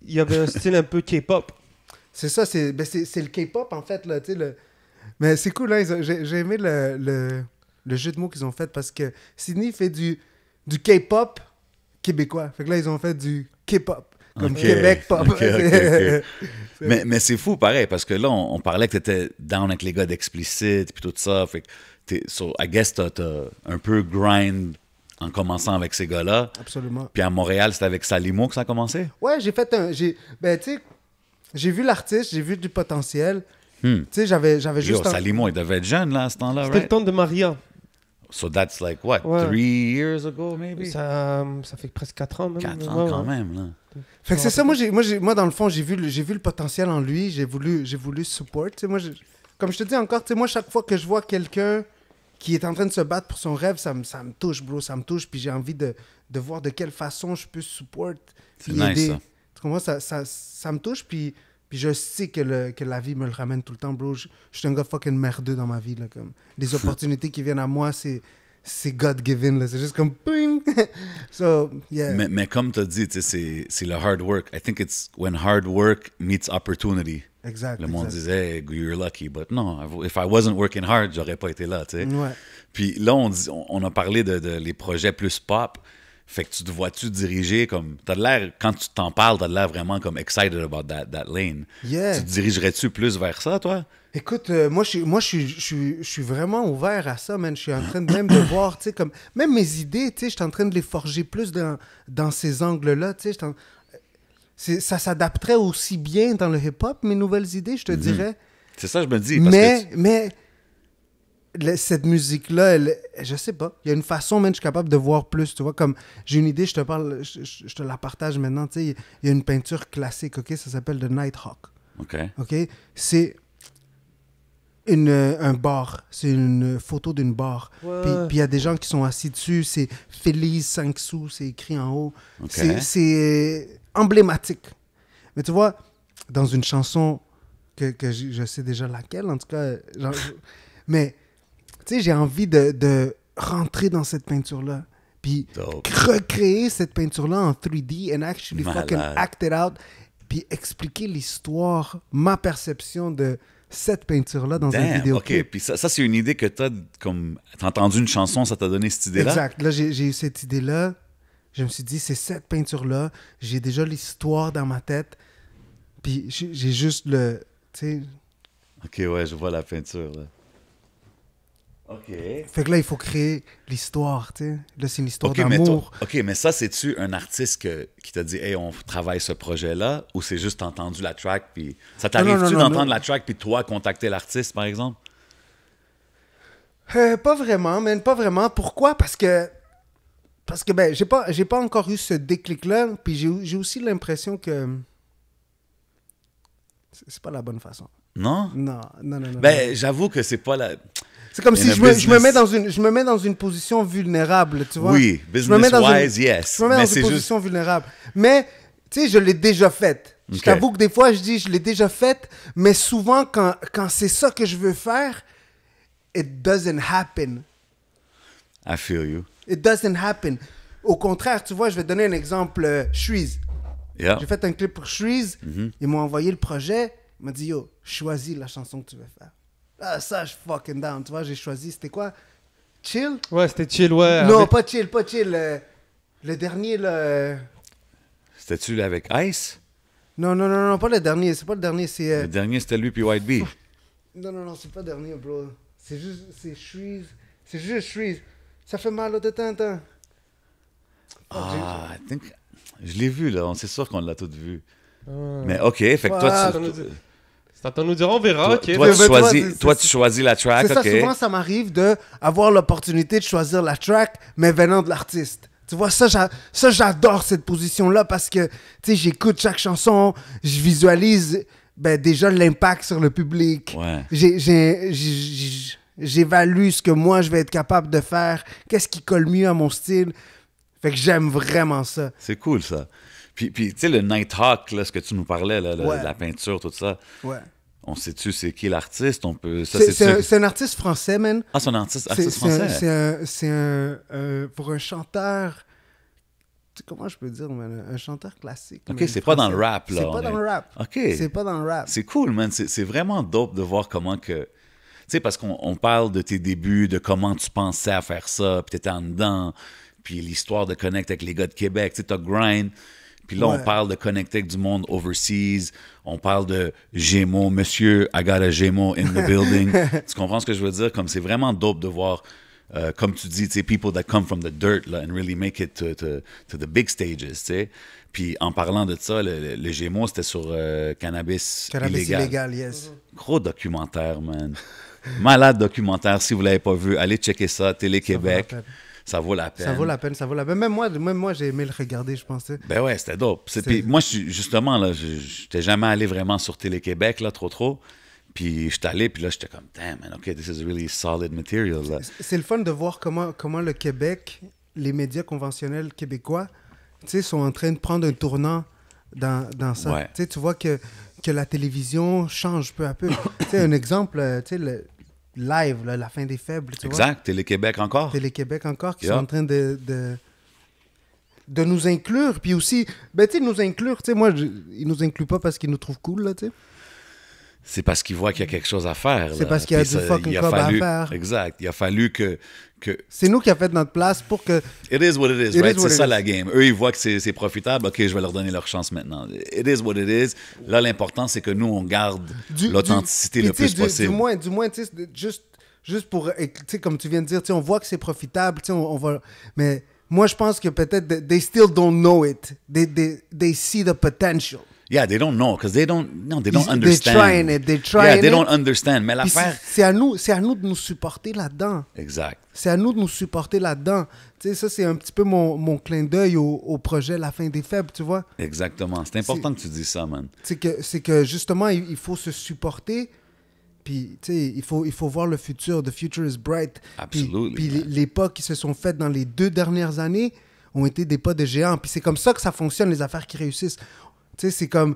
il y avait un style un peu K-pop. C'est ça, c'est ben, le K-pop en fait. Là, Mais c'est cool, hein, j'ai aimé le, jeu de mots qu'ils ont fait parce que Sydney fait du, du K-pop québécois. Fait que là, ils ont fait du K-pop. Comme Québec, pas Mais, mais c'est fou, pareil, parce que là, on, parlait que t'étais down avec les gars d'explicite, puis tout ça. Fait que, so, I guess, t'as un peu grind en commençant avec ces gars-là. Absolument. Puis à Montréal, c'était avec Salimo que ça a commencé? Ouais, j'ai fait un. ben, tu sais, j'ai vu l'artiste, j'ai vu du potentiel. Hmm. Tu sais, j'avais, j'avais juste. Yo, Salimo, il devait être jeune, là, à ce temps-là, C'était le temps de Maria. So that's like what, three years ago, maybe? Ça, fait presque quatre ans, même. Quatre ans, quand même, là. Fait que c'est ça, moi, moi, moi, dans le fond, j'ai vu, vu le potentiel en lui, j'ai voulu, voulu support. moi, comme je te dis encore, moi, chaque fois que je vois quelqu'un qui est en train de se battre pour son rêve, ça me, ça touche, bro, ça me touche, puis j'ai envie de, de, voir de quelle façon je peux support. C'est nice, ça. Tu Ça, ça, ça me touche, puis, puis je sais que, le, que la vie me le ramène tout le temps, bro. Je, je suis un gars fucking merdeux dans ma vie, là, comme. Les opportunités qui viennent à moi, c'est c'est God given c'est juste comme mais, comme tu as dit, c'est, le hard work. I think it's when hard work meets opportunity. Exactement. Le monde disait, you're lucky, but non, if I wasn't working hard, j'aurais pas été là, Ouais. Puis là, on, a parlé de, de les projets plus pop. Fait que tu te vois-tu diriger comme. T'as l'air, quand tu t'en parles, t'as l'air vraiment comme excited about that, lane. Yeah. Tu dirigerais-tu plus vers ça, toi? Écoute, euh, moi, je, suis, je, je suis vraiment ouvert à ça, man. Je suis en train de même de voir, tu sais, comme. Même mes idées, tu sais, je suis en train de les forger plus dans, dans ces angles-là, tu sais. Ça s'adapterait aussi bien dans le hip-hop, mes nouvelles idées, je te mm-hmm. dirais. C'est ça, je me dis. mais cette musique-là, je sais pas. Il y a une façon, même, je suis capable de voir plus. Tu vois, comme j'ai une idée, je te parle, je, te la partage maintenant. Tu il y a une peinture classique, ok, ça s'appelle The Nighthawk. Ok. Ok, c'est euh, un bar, c'est une photo d'une bar. Puis il y a des gens qui sont assis dessus, c'est Félix 5 sous, c'est écrit en haut. OK. C'est euh, emblématique. Mais tu vois, dans une chanson que, je, sais déjà laquelle, en tout cas, genre, mais tu sais, j'ai envie de, de, rentrer dans cette peinture-là. Puis recréer cette peinture-là en 3D and actually fucking act it out. Puis expliquer l'histoire, ma perception de cette peinture-là dans un OK, puis ça, c'est une idée que t'as comme... T'as entendu une chanson, ça t'a donné cette idée-là? Exact. Là, j'ai eu cette idée-là. Je me suis dit, c'est cette peinture-là. J'ai déjà l'histoire dans ma tête. Puis j'ai juste le... Tu sais... OK, ouais, je vois la peinture, là. OK. Fait que là, il faut créer l'histoire, tu sais. Là, c'est une histoire d'amour. OK, mais ça, c'est-tu un artiste qui t'a dit « Hey, on travaille ce projet-là » ou c'est juste entendu la track, puis... Ça t'arrive-tu d'entendre la track, puis toi, contacter l'artiste, par exemple? Euh, pas vraiment, mais pas vraiment. Pourquoi? Parce que... Parce que, ben, j'ai pas, j'ai pas encore eu ce déclic-là, puis j'ai aussi l'impression que... C'est pas la bonne façon. Non? Non, non, non. non ben, j'avoue que c'est pas la... C'est comme si je me, je me, mets dans une, je me mets dans une position vulnérable, tu vois. Oui, business je me mets dans wise, une, yes. Je me mets dans une position vulnérable. Mais, tu sais, je l'ai déjà faite. Je t'avoue que des fois, je dis, je l'ai déjà faite, mais souvent, quand, quand c'est ça que je veux faire, it doesn't happen. I feel you. It doesn't happen. Au contraire, tu vois, je vais donner un exemple. Euh, J'ai fait un clip pour Shreeze. Mm-hmm. Ils m'ont envoyé le projet. Ils m'ont dit, yo, choisis la chanson que tu veux faire. Ah, ça, je fucking down. Tu vois, j'ai choisi, c'était quoi Chill Ouais, c'était chill, ouais. Non, pas chill, pas chill. Euh, le dernier, le... C'était-tu avec Ice Non, non, non, non, pas le dernier. C'est pas le dernier, c'est. Euh, le dernier, c'était lui puis White Bee. Non, non, non, c'est pas le dernier, bro. C'est juste. C'est Shreeze. C'est juste Shreeze. Ça fait mal au temps Ah, je l'ai vu, là. On c'est sûr qu'on l'a tous vu. Ah. Mais OK, fait que toi, tu. Ça, on nous dira, on verra. Toi, toi, tu, choisis, la track. C'est ça, souvent, ça m'arrive d'avoir l'opportunité de choisir la track, mais venant de l'artiste. Tu vois, ça, j'adore cette position-là parce que, tu sais, j'écoute chaque chanson, je visualise ben, déjà l'impact sur le public. Ouais. J'évalue ce que moi, je vais être capable de faire, qu'est-ce qui colle mieux à mon style. Fait que j'aime vraiment ça. C'est cool, ça. Puis, puis tu sais, le Nighthawk, là, ce que tu nous parlais, là, la peinture, tout ça. Ouais. On sait-tu c'est qui l'artiste? On peut. C'est un, artiste français, man. Ah, c'est un artiste, français. C'est un, un, euh, pour un chanteur. Comment je peux dire, man? Un chanteur classique. Ok, c'est pas dans le rap, là. C'est pas dans le rap. Ok. C'est pas dans le rap. C'est cool, man. C'est vraiment dope de voir comment que. Tu sais, parce qu'on parle de tes débuts, de comment tu pensais à faire ça, puis t'étais en dedans, puis l'histoire de connecter avec les gars de Québec, tu sais, t'as grind. Puis là, on parle de connecter avec du monde overseas. On parle de Gémeaux. Monsieur, I got a Gémeaux in the building. tu comprends ce que je veux dire? Comme c'est vraiment dope de voir, euh, comme tu dis, people that come from the dirt là, and really make it to, the big stages. sais. Puis en parlant de ça, le, Gémeaux, c'était sur euh, cannabis, cannabis illégal. yes. Gros documentaire, man. Malade documentaire, si vous ne l'avez pas vu, allez checker ça, Télé-Québec. Ça vaut la peine. Ça vaut la peine, ça vaut la peine. Même moi, même moi j'ai aimé le regarder, je pensais. Ben ouais, c'était dope. Puis moi, justement, là, n'étais jamais allé vraiment sur Télé-Québec, là, trop, trop. Puis je suis allé, puis là, j'étais comme, damn, man, OK, this is really solid material. C'est le fun de voir comment, comment le Québec, les médias conventionnels québécois, tu sais, sont en train de prendre un tournant dans, dans ça. Tu vois que, que la télévision change peu à peu. tu sais, un exemple, euh, tu sais, le, live, la fin des faibles. Tu exact, Télé-Québec encore. Télé-Québec encore qui sont en train de, de, nous inclure. Puis aussi, ben, tu sais, nous inclure, tu sais, moi, il ils nous incluent pas parce qu'ils nous trouvent cool, là, tu sais c'est parce qu'ils voient qu'il y a quelque chose à faire. C'est parce qu'il y a du fucking à faire. Exact. Il a fallu que. que... C'est nous qui avons fait notre place pour que. It is what it is, right? C'est ça la game. Eux, ils voient que c'est profitable. OK, je vais leur donner leur chance maintenant. It is what it is. Là, l'important, c'est que nous, on garde l'authenticité le plus possible. Du moins, du moins tu sais, juste, juste pour. Tu sais, comme tu viens de dire, tu on voit que c'est profitable. on, on va. Mais moi, je pense que peut-être. They still don't know it. They, they, they see the potential. Yeah, they don't know because they don't no, they understand. They're trying it, they're trying yeah, they don't understand. Mais l'affaire c'est à nous, à nous de nous supporter là-dedans. Exact. C'est à nous de nous supporter là-dedans. Tu sais, ça c'est un petit peu mon, clin d'œil au, projet La fin des faibles, tu vois. Exactement. C'est important que tu dises ça, man. C'est que c'est que justement il, faut se supporter. Puis, tu sais, il faut, il faut voir le futur. The future is bright. Absolument. Puis, les pas qui se sont faites dans les deux dernières années, ont été des pas de géants. Puis c'est comme ça que ça fonctionne, les affaires qui réussissent. Tu sais, c'est comme.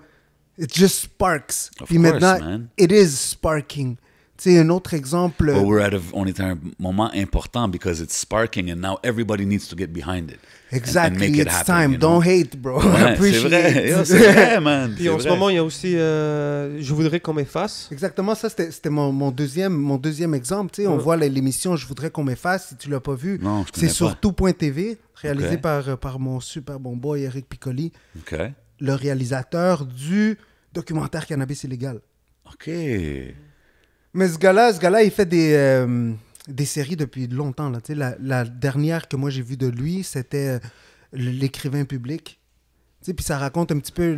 It just sparks. Of Puis course, maintenant, man. it is sparking. Tu sais, un autre exemple. we're at a, on est à un moment important because it's sparking and now everybody needs to get behind it. Exactly. make it's it happen, time. Don't hate, bro. Ouais, c'est vrai. c'est vrai, man. Puis en ce moment, il y a aussi euh, Je voudrais qu'on m'efface. Exactement, ça, c'était mon, mon, deuxième, mon deuxième exemple. Tu sais, on voit l'émission Je voudrais qu'on m'efface. Si tu l'as pas vu, c'est sur tout.tv, réalisé par, par mon super bon boy Eric Piccoli. OK le réalisateur du documentaire Cannabis illégal. OK. Mais ce gars-là, il fait des, euh, des séries depuis longtemps. Là. La, la dernière que moi j'ai vue de lui, c'était euh, L'écrivain public. Puis ça raconte un petit peu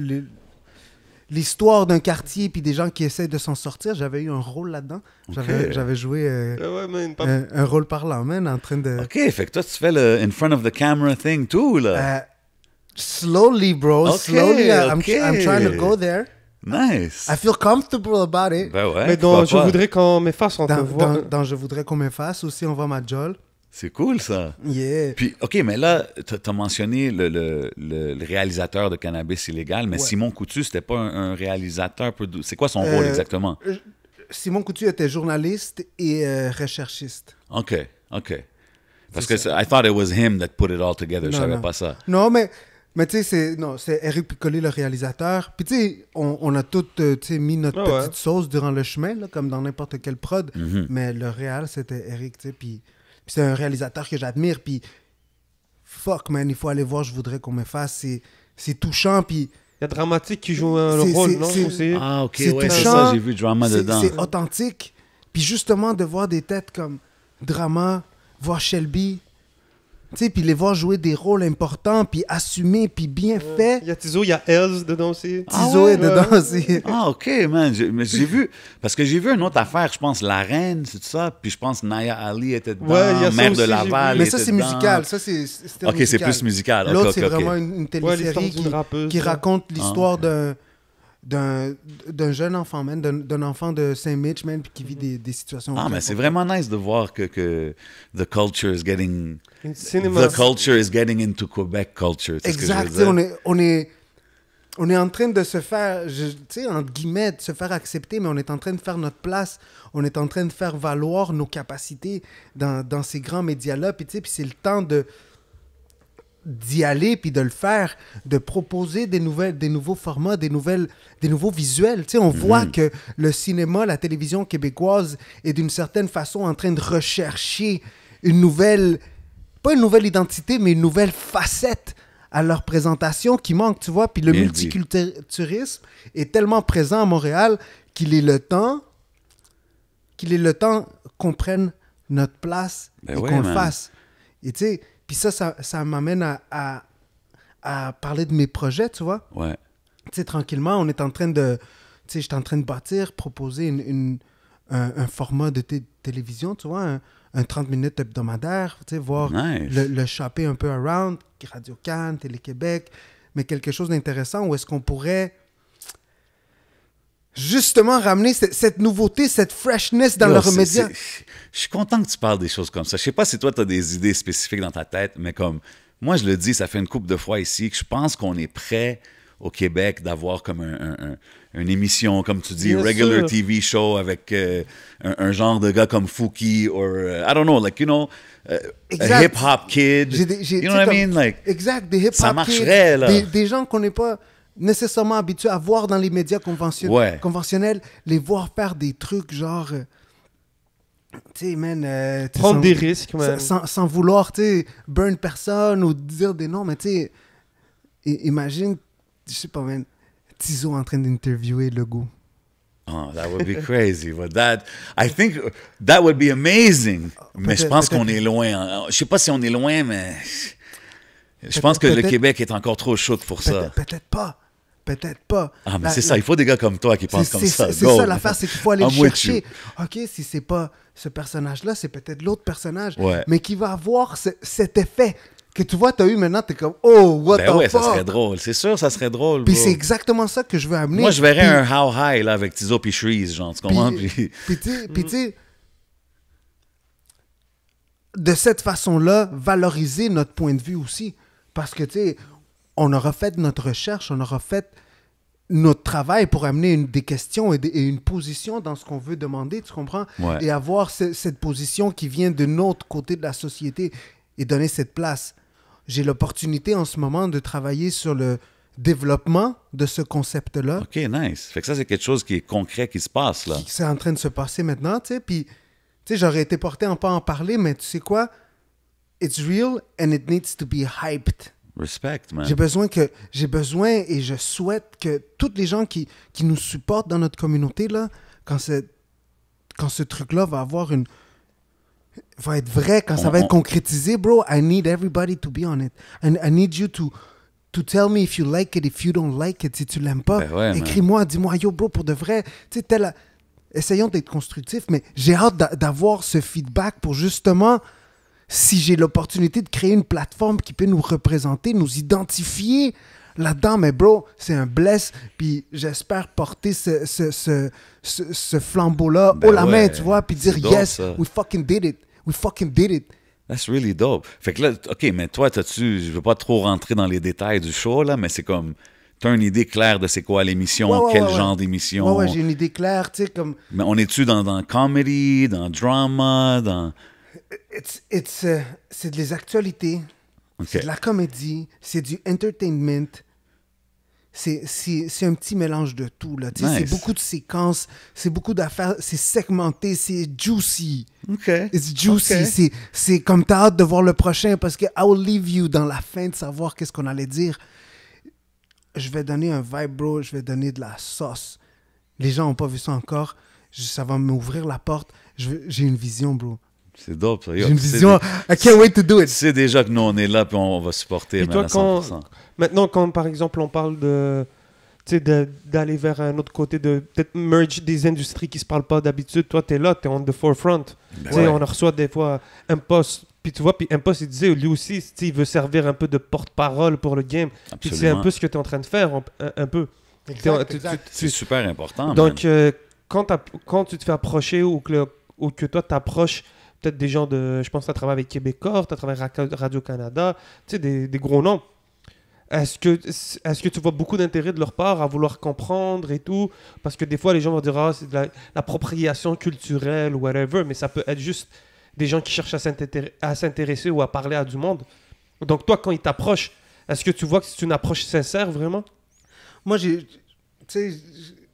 l'histoire d'un quartier puis des gens qui essaient de s'en sortir. J'avais eu un rôle là-dedans. J'avais joué euh, ah un, rôle parlant, même en train de... OK, fait que toi, tu fais le « in front of the camera » thing, tout, là. Slowly, bro. Okay, slowly, I'm, okay. I'm trying to go there. Nice. I feel comfortable about it. Ben mais dans Je voudrais qu'on m'efface, on dans, te Dans, Je voudrais qu'on m'efface aussi, on voit ma jol. C'est cool, ça. Yeah. Puis, OK, mais là, tu as mentionné le, le, le, réalisateur de cannabis illégal, mais Simon Coutu, c'était pas un, un réalisateur. C'est quoi son euh, rôle exactement? Simon Coutu était journaliste et euh, recherchiste. OK, OK. Parce que I thought it was him that put it all together. Non, savais pas ça. Non, mais mais tu sais, c'est, non, c'est Eric Piccoli, le réalisateur. Puis tu sais, on, on, a tous euh, mis notre ah petite sauce durant le chemin, là, comme dans n'importe quelle prod. Mhm. Mais le réel, c'était Eric, tu sais. Puis, c'est un réalisateur que j'admire. Puis fuck, man, il faut aller voir, je voudrais qu'on me fasse. C'est, touchant. Puis. Il y a Dramatique qui joue le rôle, non C'est Ah, ok, c'est ça, j'ai vu Drama dedans. C'est authentique. Puis justement, de voir des têtes comme Drama, voir Shelby, tu sais, puis les voir jouer des rôles importants, puis assumer, puis bien fait. Il y a Tizo, il y a Els dedans aussi. Tizo est dedans aussi. Ah, ah OK, man. J'ai vu... Parce que j'ai vu une autre affaire, je pense, La Reine, c'est tout ça. Puis je pense Naya Ali était dedans, ouais, Mère aussi, de Laval Mais ça, c'est musical. Ça, c'est... OK, c'est plus musical. L'autre, c'est vraiment une, une télésérie qui, raconte ah, l'histoire d'un d'un jeune enfant, même, d'un enfant de Saint-Mitch, puis qui vit des, des situations. Ah, mais c'est vraiment nice de voir que, que the culture is getting. The culture is getting into Quebec culture. Exactement. On, est, on, est, on est en train de se faire, tu sais, entre guillemets, de se faire accepter, mais on est en train de faire notre place. On est en train de faire valoir nos capacités dans, dans ces grands médias-là. Puis, tu sais, puis c'est le temps de d'y aller puis de le faire, de proposer des nouvelles, des nouveaux formats, des nouvelles, des nouveaux visuels. Tu on voit mhm. que le cinéma, la télévision québécoise est d'une certaine façon en train de rechercher une nouvelle, pas une nouvelle identité, mais une nouvelle facette à leur présentation qui manque, tu vois. Puis le multiculturalisme est tellement présent à Montréal qu'il est le temps, qu'il est le temps qu'on prenne notre place ben et qu'on le fasse. Et tu sais puis ça, ça, m'amène à, à, parler de mes projets, tu vois. Ouais. Tu sais, tranquillement, on est en train de. Tu sais, j'étais en train de bâtir, proposer une, un, format de télévision, tu vois, un, 30 minutes hebdomadaire, tu sais, voir le, le un peu around, Radio can Télé-Québec, mais quelque chose d'intéressant où est-ce qu'on pourrait justement ramener cette, nouveauté, cette freshness dans leurs médias. Je suis content que tu parles des choses comme ça. Je sais pas si toi, tu as des idées spécifiques dans ta tête, mais comme moi, je le dis, ça fait une coupe de fois ici que je pense qu'on est prêt au Québec d'avoir comme une émission, comme tu dis, regular TV show avec euh, un, genre de gars comme Fouki ou, euh, I don't know, like, you know, euh, a hip-hop kid. you know what I mean? Like, exact, des hip-hop kids. Ça marcherait, là. des gens qu'on n'est pas nécessairement habitués à voir dans les médias conventionnels, les voir faire des trucs genre. Euh, T'sais, man, euh, Prendre des risques, Sans, sans vouloir, tu burn personne ou dire des noms, mais tu imagine, je sais pas, man, Tizo en train d'interviewer Legault. Oh, that would be crazy. But that, I think that would be amazing. Ah, mais je pense qu'on est loin. Je sais pas si on est loin, mais je pense que le Québec est encore trop chaud pour ça. Peut-être pas peut-être pas. Ah, mais c'est ça, il faut des gars comme toi qui pensent comme ça. C'est ça l'affaire, c'est qu'il faut aller chercher. OK, si c'est pas ce personnage-là, c'est peut-être l'autre personnage, mais qui va avoir cet effet que tu vois, tu as eu maintenant, tu es comme, oh, what ben the ben ouais, ça serait drôle. C'est sûr, ça serait drôle. Puis c'est exactement ça que je veux amener. Moi, je verrais un How High là, avec Tizo puis Shreeze, genre, tu comprends? Puis, puis mm. tu sais, de cette façon-là, valoriser notre point de vue aussi. Parce que, tu sais, on aura fait notre recherche, on aura fait notre travail pour amener une, des questions et, une position dans ce qu'on veut demander, tu comprends? Et avoir cette position qui vient de notre côté de la société et donner cette place. J'ai l'opportunité en ce moment de travailler sur le développement de ce concept-là. OK, nice. Fait que ça, c'est quelque chose qui est concret qui se passe, là. C'est en train de se passer maintenant, tu sais. Puis, tu sais, j'aurais été porté à pas en parler, mais tu sais quoi? It's real and it needs to be hyped. Respect, man. J'ai besoin que j'ai besoin et je souhaite que toutes les gens qui, qui nous supportent dans notre communauté là, quand quand ce truc-là va avoir une va être vrai quand ça va être concrétisé, bro. I need everybody to be on it. And I need you to to tell me if you like it, if you don't like it, si tu l'aimes pas. Ben écris-moi, dis-moi yo bro pour de vrai. Tu sais, essayons d'être constructifs, mais j'ai hâte d'avoir ce feedback pour justement si j'ai l'opportunité de créer une plateforme qui peut nous représenter, nous identifier là-dedans, mais bro, c'est un bless, puis j'espère porter ce, ce, ce, flambeau-là ben haut la main, tu vois, puis dire « Yes, we fucking did it, we fucking did it ». That's really dope. Fait que là, OK, mais toi, t'as-tu... Je veux pas trop rentrer dans les détails du show, là, mais c'est comme... T'as une idée claire de c'est quoi l'émission, quel genre d'émission. Ouais, ouais, j'ai une idée claire, tu sais, comme... Mais on est-tu dans, dans comedy, dans drama, dans... Euh, c'est de les actualités, c'est de la comédie, c'est du entertainment. C'est un petit mélange de tout. là. C'est beaucoup de séquences, c'est beaucoup d'affaires, c'est segmenté, c'est juicy. juicy. C'est comme t'as hâte de voir le prochain parce que I will leave you dans la fin de savoir qu'est-ce qu'on allait dire. Je vais donner un vibe, bro. Je vais donner de la sauce. Les gens n'ont pas vu ça encore. ça va m'ouvrir la porte. J'ai une vision, bro. C'est dope, ça. J'ai une vision. I can't wait to do it. C'est déjà que nous, on est là, puis on va supporter. Et à 100%. Quand... maintenant, quand par exemple, on parle de d'aller vers un autre côté, de peut-être merge des industries qui se parlent pas d'habitude. Toi, tu es là, tu es on the forefront. Ben sais On reçoit des fois un poste puis tu vois, puis poste il disait, lui aussi, il veut servir un peu de porte-parole pour le game. Puis c'est un peu ce que tu es en train de faire, un, peu. C'est super important. Donc, euh, quand, quand tu te fais approcher ou que, ou que toi t'approches des gens de. Je pense que tu travaillé avec Québecor, tu as travaillé Radio-Canada, tu sais, des, gros noms. Est-ce que, est que tu vois beaucoup d'intérêt de leur part à vouloir comprendre et tout Parce que des fois, les gens vont dire, ah, c'est de l'appropriation culturelle ou whatever, mais ça peut être juste des gens qui cherchent à s'intéresser ou à parler à du monde. Donc, toi, quand ils t'approchent, est-ce que tu vois que c'est une approche sincère vraiment Moi, j'ai.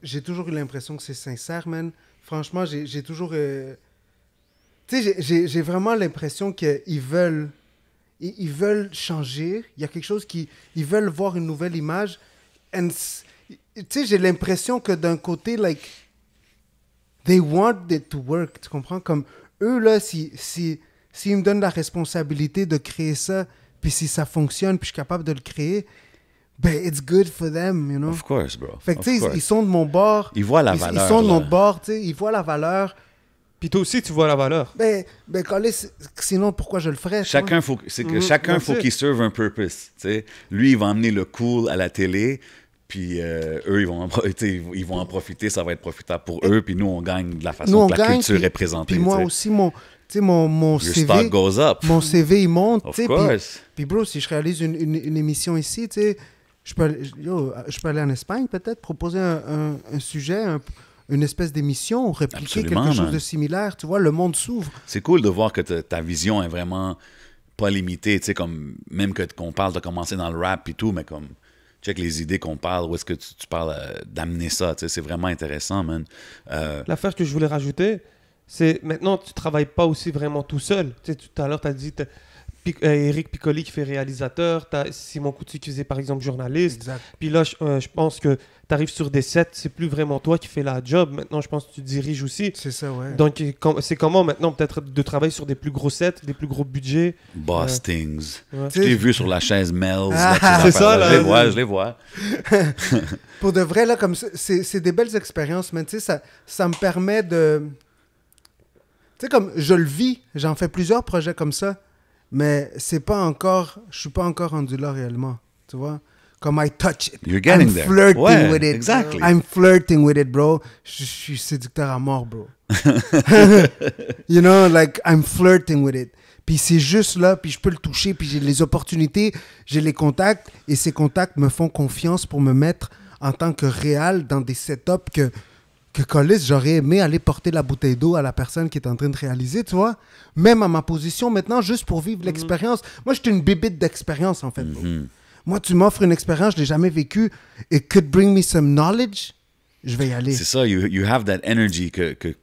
j'ai toujours eu l'impression que c'est sincère, man. Franchement, j'ai toujours. Euh, sais, j'ai vraiment l'impression qu'ils veulent, ils, veulent changer. Il y a quelque chose qui, ils veulent voir une nouvelle image. Tu sais, j'ai l'impression que d'un côté, like, they want it to work. Tu comprends? Comme eux, là, si, si, s'ils me donnent la responsabilité de créer ça, puis si ça fonctionne, puis je suis capable de le créer, ben, it's good for them, you know? Of course, bro. Fait tu sais, ils, sont de mon bord. Ils voient la valeur. Ils sont de mon bord, tu sais, ils voient la valeur. Puis toi aussi, tu vois la valeur. Ben, ben sinon, pourquoi je le ferais? Chacun, faut, c'est que mm-hmm. chacun faut qu'il serve un purpose. T'sais. Lui, il va emmener le cool à la télé, puis euh, eux, ils vont, en, ils vont en profiter, ça va être profitable pour eux, puis nous, on gagne de la façon que la culture est présentée. Puis moi aussi, mon, mon, mon CV, mon CV, il monte. Puis, bro, si je réalise une, une, émission ici, je peux, aller, je peux aller en Espagne peut-être, proposer un, un, un sujet, un, une espèce d'émission répliquer quelque chose de similaire. Tu vois, le monde s'ouvre. C'est cool de voir que ta vision est vraiment pas limitée. Tu sais, comme même que qu'on parle de commencer dans le rap et tout, mais comme check les idées qu'on parle, où est-ce que tu, parles euh, d'amener ça. Tu sais, c'est vraiment intéressant, man. Euh, L'affaire que je voulais rajouter, c'est maintenant tu travailles pas aussi vraiment tout seul. Tu sais, tout à l'heure, tu as dit Eric euh, Piccoli qui fait réalisateur, as Simon Coutu qui faisait par exemple journaliste. Puis là, je, euh, pense que tu arrives sur des sets, c'est plus vraiment toi qui fais la job. Maintenant, je pense que tu diriges aussi. C'est ça, ouais. Donc, c'est comment maintenant peut-être de travailler sur des plus gros sets, des plus gros budgets Boss Tu Things. vu sur la chaise Mel's. Ah, c'est ça, là. Je les vois, je les vois. Pour de vrai, là, comme c'est des belles expériences, mais tu sais, ça, ça me permet de. Tu sais, comme je le vis, j'en fais plusieurs projets comme ça mais c'est pas encore, je suis pas encore rendu là réellement, tu vois. Comme I touch it. I'm flirting with it. Exactly. I'm flirting with it, bro. Je, je suis séducteur à mort, bro. you know, like I'm flirting with it. Puis c'est juste là, puis je peux le toucher, puis j'ai les opportunités, j'ai les contacts, et ces contacts me font confiance pour me mettre en tant que réel dans des setups que que Colis, j'aurais aimé aller porter la bouteille d'eau à la personne qui est en train de réaliser, tu vois. Même à ma position maintenant, juste pour vivre mhm. l'expérience. Moi, j'étais une bibite d'expérience, en fait. Mhm. Moi, tu m'offres une expérience, je l'ai jamais vécue. It could bring me some knowledge. Je vais y aller. C'est ça, you, have that energy que, que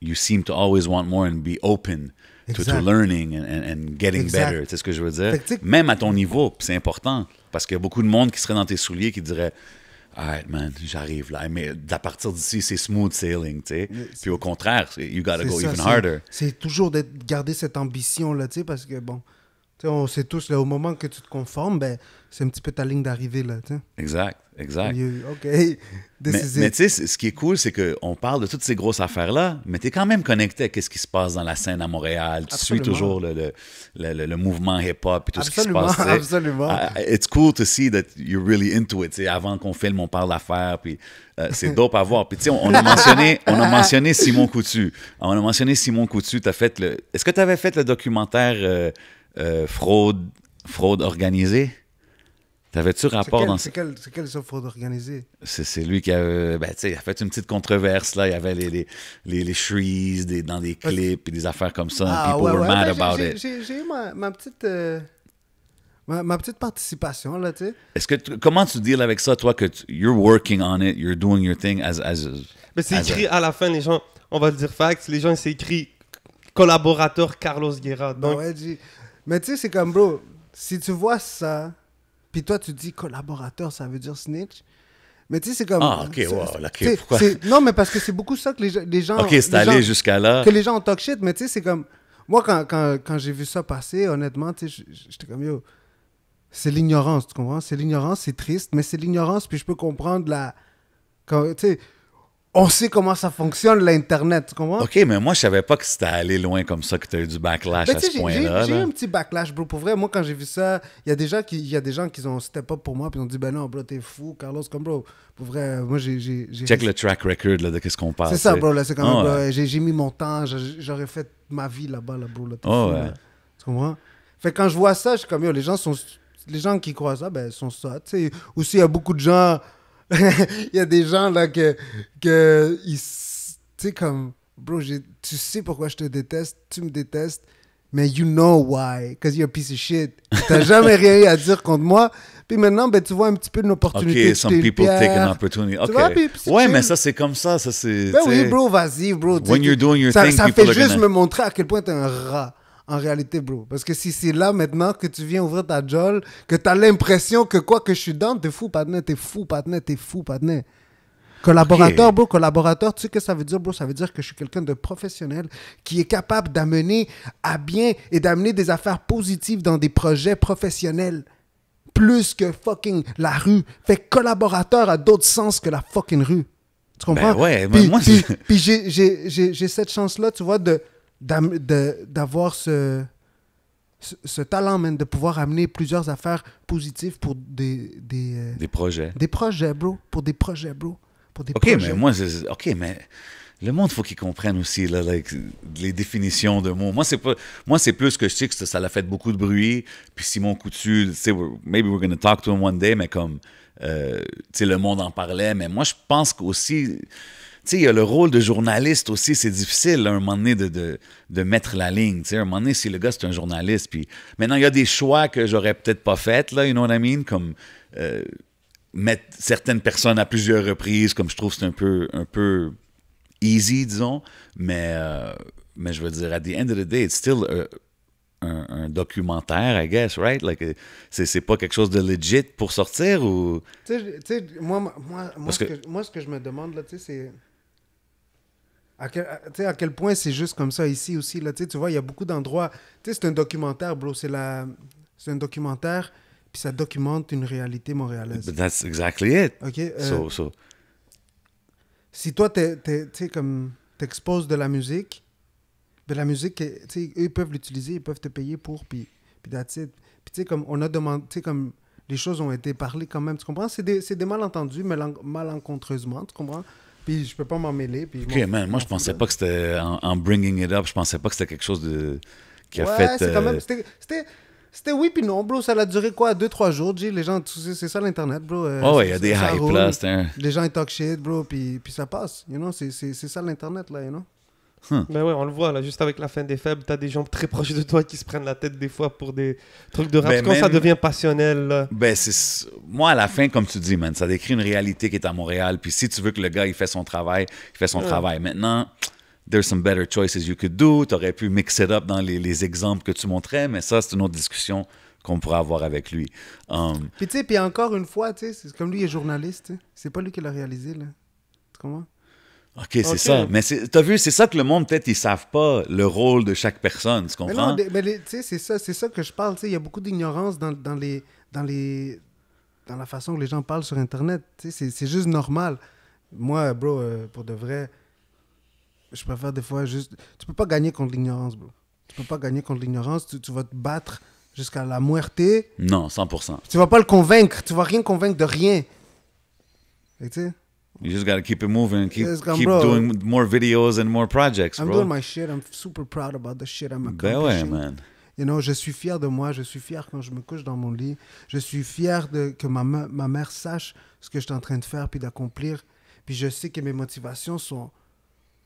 you seem to always want more and be open. To, to, learning and, and getting better. C'est ce que je veux dire. Même à ton niveau, c'est important. Parce qu'il y a beaucoup de monde qui serait dans tes souliers qui dirait alright man, j'arrive là. Mais à partir d'ici, c'est smooth sailing, tu sais. Puis au contraire, you gotta go even harder. C'est toujours de garder cette ambition là, tu sais, parce que bon on sait tous, là, au moment que tu te conformes, ben, c'est un petit peu ta ligne d'arrivée. Là, Exact, exact. OK, Mais, tu sais, ce qui est cool, c'est qu'on parle de toutes ces grosses affaires-là, mais tu es quand même connecté à ce qui se passe dans la scène à Montréal. Tu suis toujours le, le, mouvement hip-hop et tout ce qui se passe. Absolument, absolument. Ah, it's cool to see that you're really into it. Avant qu'on filme, on parle d'affaires, puis euh, c'est dope à voir. on, a mentionné, on a mentionné Simon Coutu. On a mentionné Simon Coutu. As fait le... Est-ce que tu avais fait le documentaire... Euh, euh, fraude, fraude organisée. T'avais-tu rapport dans dans C'est quelle quel, fraude organisée? C'est lui qui avait, euh, ben, il a fait une petite controverse. là. Il y avait les, les, les, les shrees, dans des clips et des affaires comme ça. Ah, people were mad ben, about it. J'ai eu ma, ma petite. Euh, ma, petite participation, là, tu Est-ce que comment tu deals avec ça, toi, que tu, you're working on it, you're doing your thing as. as Mais c'est écrit à la fin, les gens, on va le dire fact, les gens, c'est écrit collaborateur Carlos Guerra. Ben Donc, mais tu sais, c'est comme, bro, si tu vois ça, puis toi, tu dis collaborateur, ça veut dire snitch. Mais tu sais, c'est comme. Ah, ok, wow, okay pourquoi? Non, mais parce que c'est beaucoup ça que les, les gens. Ok, c'est allé jusqu'à là. Que les gens ont talk shit, mais tu sais, c'est comme. Moi, quand, quand, quand j'ai vu ça passer, honnêtement, tu sais, j'étais comme, yo, c'est l'ignorance, tu comprends? C'est l'ignorance, c'est triste, mais c'est l'ignorance, puis je peux comprendre la. Quand, tu sais, on sait comment ça fonctionne, l'Internet, tu comprends? OK, mais moi, je savais pas que c'était allé loin comme ça, que tu as eu du backlash ben, à ce point-là. J'ai eu un petit backlash, bro. Pour vrai, moi, quand j'ai vu ça, il y a des gens qui, y a des gens qui ont step up pour moi, puis ont dit, ben non, bro, t'es fou, Carlos, comme bro. Pour vrai, moi, j'ai. Check le track record là, de qu'est-ce qu'on parle. C'est ça, bro, c'est quand même. Ah, j'ai mis mon temps, j'aurais fait ma vie là-bas, là, bro, là, oh, ouais. Tu comprends? Fait quand je vois ça, je suis comme, les gens sont. Les gens qui croient ça, ben, sont ça. Ou aussi, il y a beaucoup de gens il y a des gens là que, que tu sais, comme, bro, tu sais pourquoi je te déteste, tu me détestes, mais you know why, because you're a piece of shit. T'as jamais rien à dire contre moi. Puis maintenant, ben, tu vois un petit peu une opportunité. OK, some people take an opportunity. OK. Vois, ouais, mais ça, c'est comme ça. ça c'est, ben oui, bro, vas-y, bro. When you're ça, Ça fait juste me montrer à quel point t'es un rat en réalité, bro. Parce que si c'est là maintenant que tu viens ouvrir ta jolle, que tu as l'impression que quoi que je suis dans, t'es fou, partner, t'es fou, partner, t'es fou, partner. Collaborateur, bro, collaborateur, tu sais ce que ça veut dire, bro? Ça veut dire que je suis quelqu'un de professionnel qui est capable d'amener à bien et d'amener des affaires positives dans des projets professionnels. Plus que fucking la rue. Fait collaborateur à d'autres sens que la fucking rue. Tu ben comprends? Ben ouais, moi, puis j'ai cette chance-là, tu vois, de d'avoir ce, ce, talent, même, de pouvoir amener plusieurs affaires positives pour des... Des, euh, des projets. Des projets, bro. Pour des projets, bro. Pour des OK, mais moi, OK, mais... Le monde, faut qu'il comprenne aussi là, les définitions de mots. Moi, c'est pas, moi, c'est plus que je sais que ça, l'a fait beaucoup de bruit. Puis Simon Coutu, maybe we're gonna talk to him one day, mais comme, euh, le monde en parlait. Mais moi, je pense qu'aussi, sais, il y a le rôle de journaliste aussi, c'est difficile à un moment donné de, de, mettre la ligne. Tu un moment donné, si le gars c'est un journaliste, puis maintenant il y a des choix que j'aurais peut-être pas fait, là, you know what I mean, comme euh, mettre certaines personnes à plusieurs reprises, comme je trouve c'est un peu, un peu easy, disons, mais, euh, mais je veux dire, at the end of the day, it's still euh, un, documentaire, I guess, right? Like, c'est pas quelque chose de legit pour sortir ou. Tu sais, moi, ce que, moi, ce que je me demande, là, tu c'est à quel, à, quel point c'est juste comme ça ici aussi. Là, tu vois, il y a beaucoup d'endroits. C'est un documentaire, bro. C'est la... un documentaire, puis ça documente une réalité montréalaise. But that's exactly it. Euh, so, so. Si toi, tu comme t'exposes de la musique, ben la musique, eux, ils peuvent l'utiliser, ils peuvent te payer pour, puis, puis that's Puis, tu sais, comme on a demandé, comme les choses ont été parlées quand même, tu comprends? C'est des, des malentendus, mais malencontreusement, tu comprends? Puis je peux pas m'en mêler. Puis ok, man, moi je pensais pas que c'était en, bringing it up, je pensais pas que c'était quelque chose de qui a fait. Euh, c'était. C'était oui puis non, bro. Ça a duré quoi, 2-3 jours, G. Les gens, c'est ça l'internet, bro. oh ouais, il y a des hype là, un... Les gens ils talk shit, bro, puis, puis ça passe, you know. C'est ça l'internet là, you know. Hmm. Ben ouais, on le voit là, juste avec la fin des faibles, t'as des gens très proches de toi qui se prennent la tête des fois pour des trucs de rap. Ben, quand ça devient passionnel. Ben c'est moi à la fin, comme tu dis, man, ça décrit une réalité qui est à Montréal. Puis si tu veux que le gars il fait son travail, il fait son travail. Maintenant, there's some better choices you could do. T'aurais pu mix it up dans les, exemples que tu montrais, mais ça c'est une autre discussion qu'on pourrait avoir avec lui. Um, puis tu sais, puis encore une fois, tu comme lui il est journaliste, c'est pas lui qui l'a réalisé là. comment OK, c'est ça. Mais t'as vu, c'est ça que le monde, peut-être, ils savent pas le rôle de chaque personne, tu comprends? Mais, mais tu sais, c'est ça, que je parle. Il y a beaucoup d'ignorance dans, dans, les, dans, les, dans la façon que les gens parlent sur Internet. C'est juste normal. Moi, bro, euh, pour de vrai, je préfère des fois juste... Tu peux pas gagner contre l'ignorance, bro. Tu peux pas gagner contre l'ignorance. Tu, vas te battre jusqu'à la muerte. Non, 100%. Tu vas pas le convaincre. Tu vas rien convaincre de rien. Tu sais You just gotta keep it moving. Keep keep doing more videos and more projects. I'm bro. doing my shit. I'm super proud about the shit I'm accomplishing. Ben man. You know, je suis fier de moi. Je suis fier quand je me couche dans mon lit. Je suis fier de que ma ma mère sache ce que je suis en train de faire puis d'accomplir. Puis je sais que mes motivations sont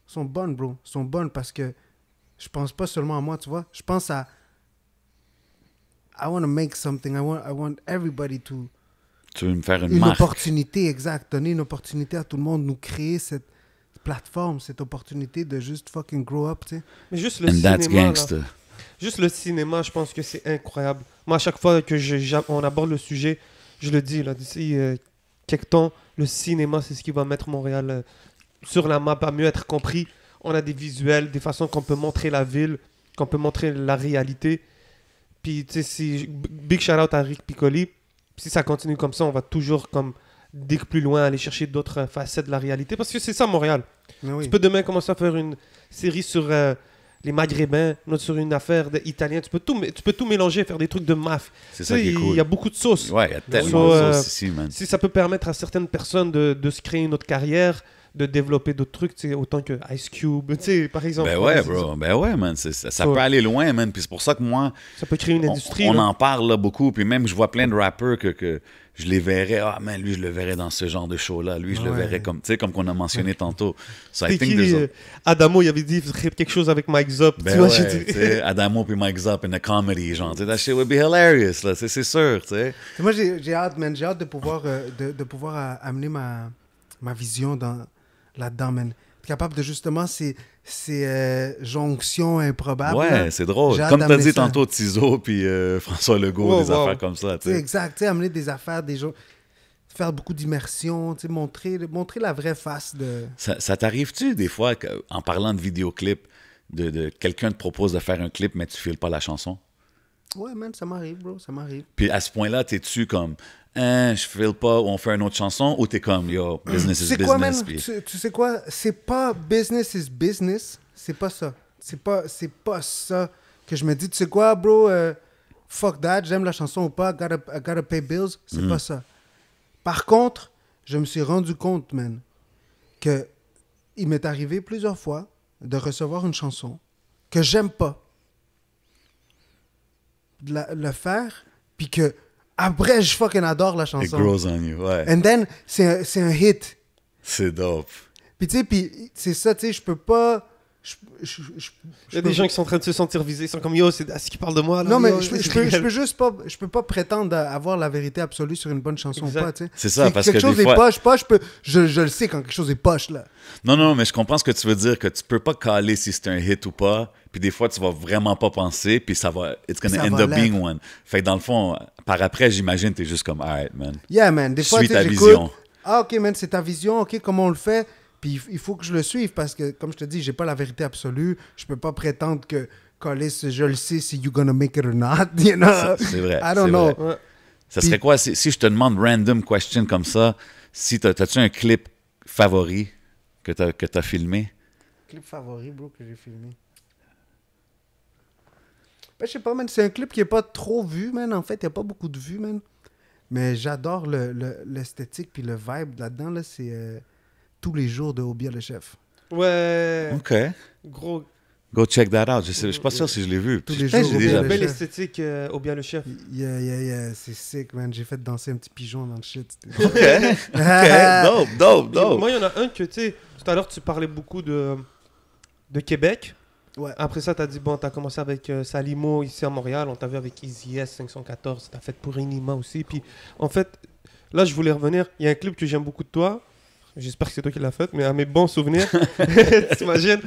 sont bonnes, bro. Sont bonnes parce que je pense pas seulement à moi, tu vois. Je pense à I want to make something. I want I want everybody to tu veux me faire une, une opportunité, exact. Donner une opportunité à tout le monde, nous créer cette plateforme, cette opportunité de juste fucking grow up, tu sais. Mais juste le cinéma, Juste le cinéma, je pense que c'est incroyable. Moi, à chaque fois que je, on aborde le sujet, je le dis, là, d'ici euh, quelques temps, le cinéma, c'est ce qui va mettre Montréal euh, sur la map, à mieux être compris. On a des visuels, des façons qu'on peut montrer la ville, qu'on peut montrer la réalité. Puis, tu sais, big shout out à Rick Piccoli si ça continue comme ça, on va toujours comme dès que plus loin aller chercher d'autres euh, facettes de la réalité. Parce que c'est ça Montréal. Tu peux demain commencer à faire une série sur euh, les Maghrébins, notre sur une affaire italienne. Tu peux tout, tu peux tout mélanger, faire des trucs de maf. C'est ça qui est cool. Il y a beaucoup de sauces. Ouais, il y a tellement de euh, sauces Si ça peut permettre à certaines personnes de se créer une autre carrière, de développer d'autres trucs, tu sais, autant que Ice Cube, tu sais, par exemple. Ben ouais, bro. Ben ouais, man. Ça, peut aller loin, man. Puis c'est pour ça que moi. Ça peut créer une industrie. On, en parle là, beaucoup. Puis même, je vois plein de rappeurs que, que je les verrais. Ah, man, lui, je le verrais dans ce genre de show-là. Lui, je le verrais comme. Tu sais, comme qu'on a mentionné tantôt. So, I think qui, euh, Adamo, il avait dit quelque chose avec Mike Zop. tu ben vois, dit... Adamo puis Mike Zop in a comedy, genre. That shit would be hilarious, là. C'est sûr, tu sais. Moi, j'ai hâte, man. J'ai hâte de pouvoir, euh, de, de pouvoir euh, amener ma ma vision dans, là-dedans, man. Capable de justement ces, ces euh, jonctions improbables. Ouais, c'est drôle. Comme t'as dit tantôt, Tiso puis euh, François Legault, des affaires comme ça. Exact, sais amener des affaires, des gens faire beaucoup d'immersion, montrer, montrer la vraie face de... Ça, t'arrive-tu des fois, en parlant de vidéoclip, de, quelqu'un te propose de faire un clip, mais tu files pas la chanson? Ouais, man, ça m'arrive, bro, ça m'arrive. Puis à ce point-là, t'es-tu comme, Hein, « Je je file pas, on fait une autre chanson, ou t'es comme, yo, business is business. tu, sais quoi, c'est pas business is business, c'est pas ça. C'est pas, c'est pas ça que je me dis, tu sais quoi, bro, euh, fuck that, j'aime la chanson ou pas, gotta, I gotta pay bills, c'est mm. pas ça. Par contre, je me suis rendu compte, man, que il m'est arrivé plusieurs fois de recevoir une chanson que j'aime pas. De la, le faire, puis que après, je fucking adore la chanson. It grows on you, ouais. And then, c'est un, hit. C'est dope. Puis tu sais, puis c'est ça, tu sais, je peux pas il y a des gens qui sont en train de se sentir visés, ils sont comme yo, c'est ce qui parle de moi. non, mais je, peux, peux, juste pas, je peux pas prétendre avoir la vérité absolue sur une bonne chanson ou pas, C'est ça, parce quelque chose est poche, peux... je, le sais quand quelque chose est poche, là. Non, non, mais je comprends ce que tu veux dire, que tu peux pas caler si c'est un hit ou pas, puis des fois tu vas vraiment pas penser, puis ça va. It's gonna ça end up being one. Fait que dans le fond, par après, j'imagine, t'es juste comme, alright, man. Yeah, man. Des fois, tu ta vision. Ah, ok, man, c'est ta vision, ok, comment on le fait. Puis il faut que je le suive parce que, comme je te dis, j'ai pas la vérité absolue. Je peux pas prétendre que Collis, je le sais si you gonna make it or not. C'est vrai. I don't know. Ça serait quoi si, je te demande random question comme ça? Si tu as un clip favori que tu as filmé? Clip favori, bro, que j'ai filmé. Je ben, je sais pas, C'est un clip qui est pas trop vu, man. En fait, il a pas beaucoup de vues, man. Mais j'adore l'esthétique le, le, puis le vibe là-dedans. Là, c'est euh, tous les jours de Obia le chef. Ouais. Ok. Gros. Go check that out. Je ne suis pas si je l'ai vu. Tous les jours. J'ai déjà belle esthétique euh, le chef. Yeah, yeah, yeah. C'est sick, man. J'ai fait danser un petit pigeon dans le shit. Ok. ok. Dope, dope, dope. Moi, il y en a un que, tu sais, tout à l'heure, tu parlais beaucoup de, de Québec. Ouais. Après ça, tu as dit, bon, tu as commencé avec euh, Salimo ici à Montréal, on t'a vu avec Easy S 514, tu as fait pour Inima aussi. Puis en fait, là, je voulais revenir, il y a un clip que j'aime beaucoup de toi, j'espère que c'est toi qui l'as fait, mais à mes bons souvenirs, t'imagines,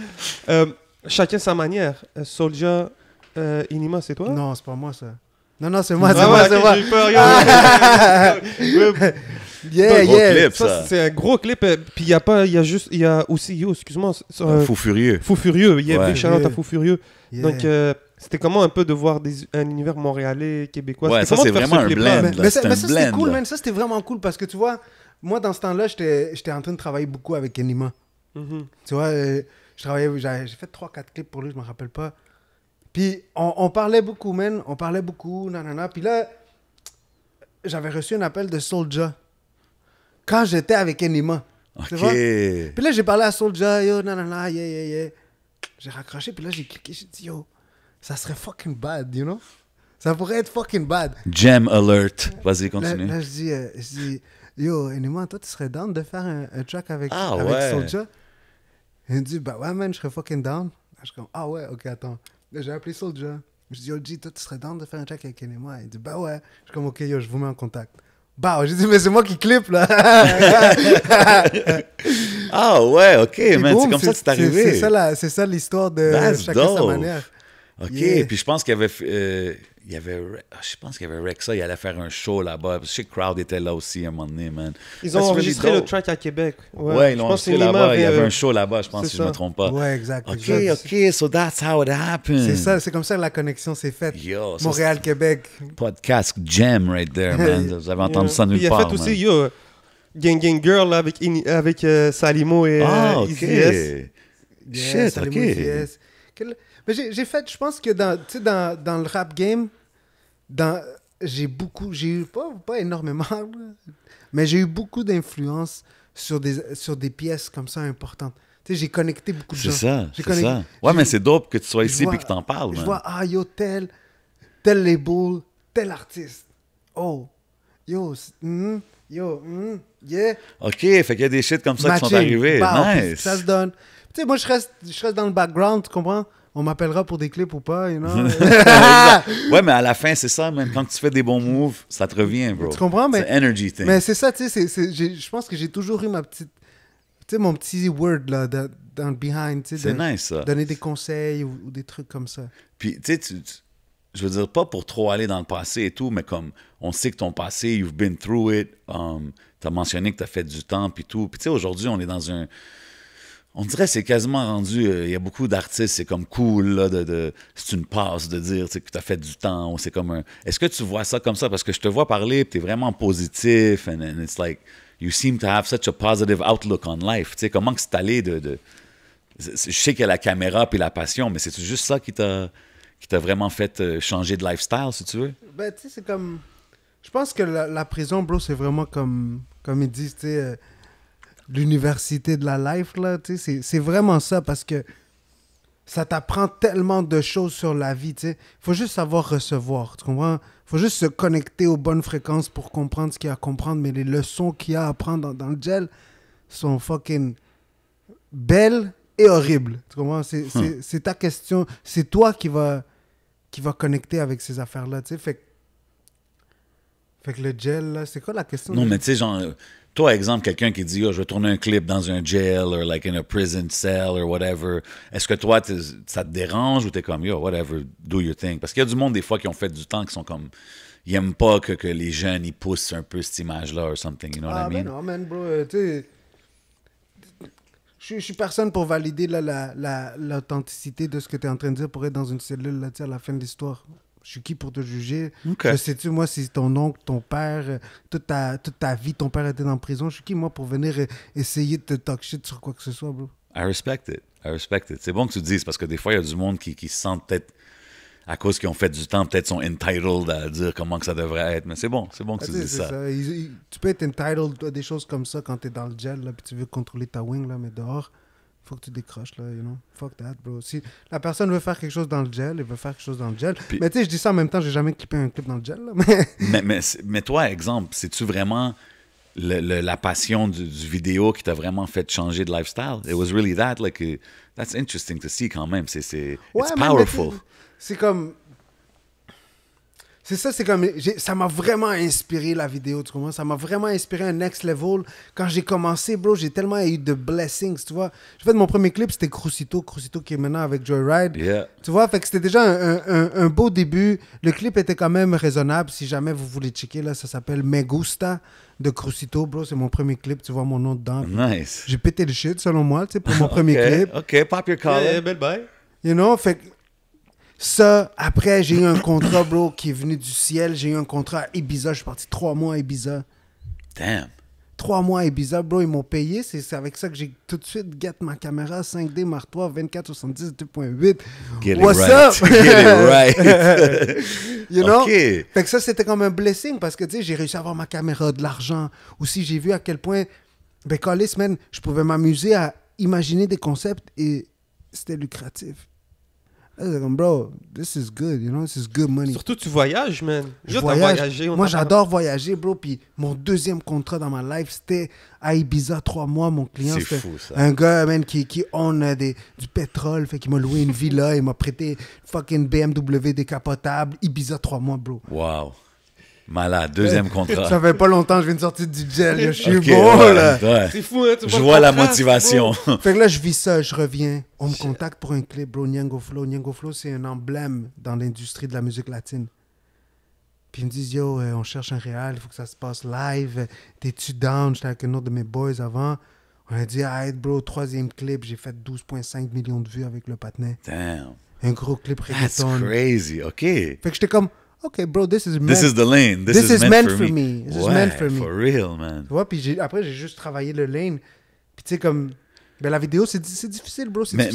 euh, chacun sa manière. Euh, Soldier, euh, Inima, c'est toi Non, c'est pas moi ça. Non, non, c'est moi, ah c'est moi, c'est moi. J'ai peur, yeah, gros yeah. Clip, ça, C'est un gros clip. Puis il y a pas, il y a juste, il y a aussi, yo, excuse-moi. Fou Furieux. Fou Furieux, il y a à Fou Furieux. Donc, c'était comment un peu de voir un univers montréalais, québécois Ouais, ça, c'est vraiment un blend. Mais, mais, ça, c'était cool, man. Ça, c'était vraiment cool parce que tu vois, moi, dans ce temps-là, j'étais en train de travailler beaucoup avec Enima. Mm-hmm. Tu vois, euh, j'ai fait 3-4 clips pour lui, je ne me rappelle pas. Puis on, parlait beaucoup, man, on parlait beaucoup, nanana. Puis là, j'avais reçu un appel de Soulja quand j'étais avec Enima. Tu vois? Puis là, j'ai parlé à Soulja, yo, nanana, yeah, yeah, yeah. J'ai raccroché, puis là, j'ai cliqué, j'ai dit, yo, ça serait fucking bad, you know? Ça pourrait être fucking bad. Jam alert. Vas-y, continue. Là, je dis euh, Yo, Enima, toi, tu serais down de faire un, un track avec, ah, avec ouais. Il me dit, bah ouais, man, je serais fucking down. Ah, je suis comme, ah ouais, ok, attends. J'ai appelé Soulja. Je dis, yo, G, toi, tu serais down de faire un track avec Enima? Il dit, bah ouais. Je suis comme, ok, yo, je vous mets en contact. Bah, j'ai dit, mais c'est moi qui clip, là. ah ouais, ok, man, c'est comme ça que c'est arrivé. C'est ça l'histoire de chacun sa manière. Ok, et puis je pense qu'il y avait. Euh, il y avait, ah, je pense qu'il y avait Rexa, il allait faire un show là-bas. Je sais que Crowd était là aussi à un moment donné, man. Ils ont enregistré le track à Québec. Ouais, ils l'ont enregistré là-bas. Il y avait un show là-bas, je pense, si je ne me trompe pas. Ouais, exact. OK, OK, so that's how it happened. C'est ça, c'est comme ça que la connexion s'est faite. Montréal-Québec. Podcast jam right there, man. Vous avez entendu ça nulle part, Il a fait aussi, yo, Gang Gang Girl avec, avec euh, Salimo et euh, ah, ok. yes. Shit, Salimo, OK. Yes. Mais j'ai fait, je pense que dans, dans, dans le rap game, dans j'ai beaucoup, j'ai eu pas, pas énormément, mais j'ai eu beaucoup d'influence sur des, sur des pièces comme ça importantes. Tu sais, j'ai connecté beaucoup de gens. C'est ça, c'est ça. Ouais, mais c'est dope que tu sois ici et que tu en parles. Je vois, ah, yo, tel, tel label, tel artiste. Oh, yo, mm, yo, mm, yeah. OK, fait qu'il y a des shit comme ça qui sont arrivés. Bah, nice. Ça se donne. Tu sais, moi, je reste, je reste dans le background, tu comprends? on m'appellera pour des clips ou pas, you know? ouais, mais à la fin, c'est ça, Même Quand tu fais des bons moves, ça te revient, bro. Tu comprends? Mais, c'est energy thing. Mais c'est ça, tu sais, je pense que j'ai toujours eu ma petite... Tu sais, mon petit word, là, dans le behind, tu sais. C'est nice, ça. Donner des conseils ou, des trucs comme ça. Puis, tu sais, je veux dire, pas pour trop aller dans le passé et tout, mais comme on sait que ton passé, you've been through it, um, t'as mentionné que t'as fait du temps, puis tout. Puis, tu sais, aujourd'hui, on est dans un on dirait que c'est quasiment rendu. Euh, il y a beaucoup d'artistes, c'est comme cool, là, de, c'est une passe de dire que tu as fait du temps, c'est comme Est-ce que tu vois ça comme ça? Parce que je te vois parler, tu es vraiment positif, and, it's like, you seem to have such a positive outlook on life. comment que c'est allé de. Je sais qu'il y a la caméra puis la passion, mais c'est juste ça qui t'a qui t'a vraiment fait euh, changer de lifestyle, si tu veux? Ben, tu sais, c'est comme. Je pense que la, prison, bro, c'est vraiment comme. Comme ils disent, tu euh, l'université de la life, là, tu sais, c'est vraiment ça parce que ça t'apprend tellement de choses sur la vie, tu sais. Faut juste savoir recevoir, tu comprends? Faut juste se connecter aux bonnes fréquences pour comprendre ce qu'il y a à comprendre, mais les leçons qu'il y a à apprendre dans, le gel sont fucking belles et horribles, tu comprends? Hmm. C'est ta question, c'est toi qui va, qui va connecter avec ces affaires-là, tu sais. Fait, fait que le gel, là, c'est quoi la question? Non, mais tu sais, genre... Euh, toi, exemple, quelqu'un qui dit ah, je vais tourner un clip dans un jail or like in a prison cell or whatever. Est-ce que toi, ça te dérange ou t'es comme yo, whatever, do your thing? Parce qu'il y a du monde des fois qui ont fait du temps qui sont comme ils n'aiment pas que, que, les jeunes ils poussent un peu cette image-là or something, you know what I ah, ben mean? Ben non, man, bro, euh, tu je, suis personne pour valider l'authenticité la, de ce que tu es en train de dire pour être dans une cellule là, à la fin de l'histoire. Je suis qui pour te juger Je sais-tu, moi, si ton oncle, ton père, euh, toute ta, toute ta vie, ton père était en prison, je suis qui, moi, pour venir euh, essayer de te talk sur quoi que ce soit, bro I respect it. I respect it. C'est bon que tu dises parce que des fois, il y a du monde qui, qui se sent peut-être à cause qu'ils ont fait du temps, peut-être sont entitled à dire comment que ça devrait être. Mais c'est bon, c'est bon que ah, tu dises ça. tu peux être entitled à des choses comme ça quand tu es dans le gel, là, puis tu veux contrôler ta wing, là, mais dehors, faut que tu décroches, là, you know. Fuck that, bro. Si la personne veut faire quelque chose dans le gel, elle veut faire quelque chose dans le gel. mais tu sais, je dis ça en même temps, j'ai jamais clippé un clip dans le gel, là, mais... mais... mais, toi, exemple, c'est-tu vraiment le, la passion du, vidéo qui t'a vraiment fait changer de lifestyle? It was really that, like, uh, that's interesting to see quand même. C'est, powerful. C'est comme c'est ça, c'est comme. Ça m'a vraiment inspiré la vidéo, tu comprends? Ça m'a vraiment inspiré un next level. Quand j'ai commencé, bro, j'ai tellement eu de blessings, tu vois. J'ai fait mon premier clip, c'était Crucito, Crucito qui est maintenant avec Joyride. Tu vois, fait que c'était déjà un, un, beau début. Le clip était quand même raisonnable. Si jamais vous voulez checker, là, ça s'appelle Me Gusta de Crucito, bro. C'est mon premier clip, tu vois mon nom dedans. J'ai pété le shit, selon moi, tu pour mon premier clip. Ok, pop your collar. Yeah, bye. You know, fait ça, après, j'ai eu un contrat, bro, qui est venu du ciel. J'ai eu un contrat à Ibiza. Je suis parti trois mois à Ibiza. Damn. Trois mois à Ibiza, bro, ils m'ont payé. C'est avec ça que j'ai tout de suite gâté ma caméra 5D Mark III 2470 2.8. What's up? Get it you know? Fait ça, c'était comme un blessing parce que, tu sais, j'ai réussi à avoir ma caméra, de l'argent. Aussi, j'ai vu à quel point, ben, les semaines, je pouvais m'amuser à imaginer des concepts et c'était lucratif. Like, bro, this is good, you know, this is good money. Surtout, tu voyages, man. Moi, j'adore voyager, bro. Puis mon deuxième contrat dans ma life, c'était à Ibiza, trois mois. Mon client, un gars, man, qui, qui own euh, des, du pétrole. Fait qu'il m'a loué une villa, il m'a prêté fucking BMW décapotable. Ibiza, trois mois, bro. Wow. Malade, deuxième contrat. Ça fait pas longtemps que je viens de sortir du gel, je suis beau, là. C'est fou, hein, Je vois la motivation. fait que là, je vis ça, je reviens. On me contacte pour un clip, bro, Nyango Flow. Nyango Flow, c'est un emblème dans l'industrie de la musique latine. Puis ils me disent, yo, euh, on cherche un réel. il faut que ça se passe live. T'es-tu down? J'étais avec un autre de mes boys avant. On a dit, hey, bro, troisième clip, j'ai fait 12,5 millions de vues avec le patinet. Damn. Un gros clip reggaeton. That's crazy, OK. Fait que j'étais comme... OK, bro, this is meant. This is the lane. This, is, meant, for, me. This is meant for me. For real, man. Tu vois, puis après, j'ai juste travaillé le lane. Puis tu sais, comme. Ben, la vidéo, c'est difficile, bro. Mais,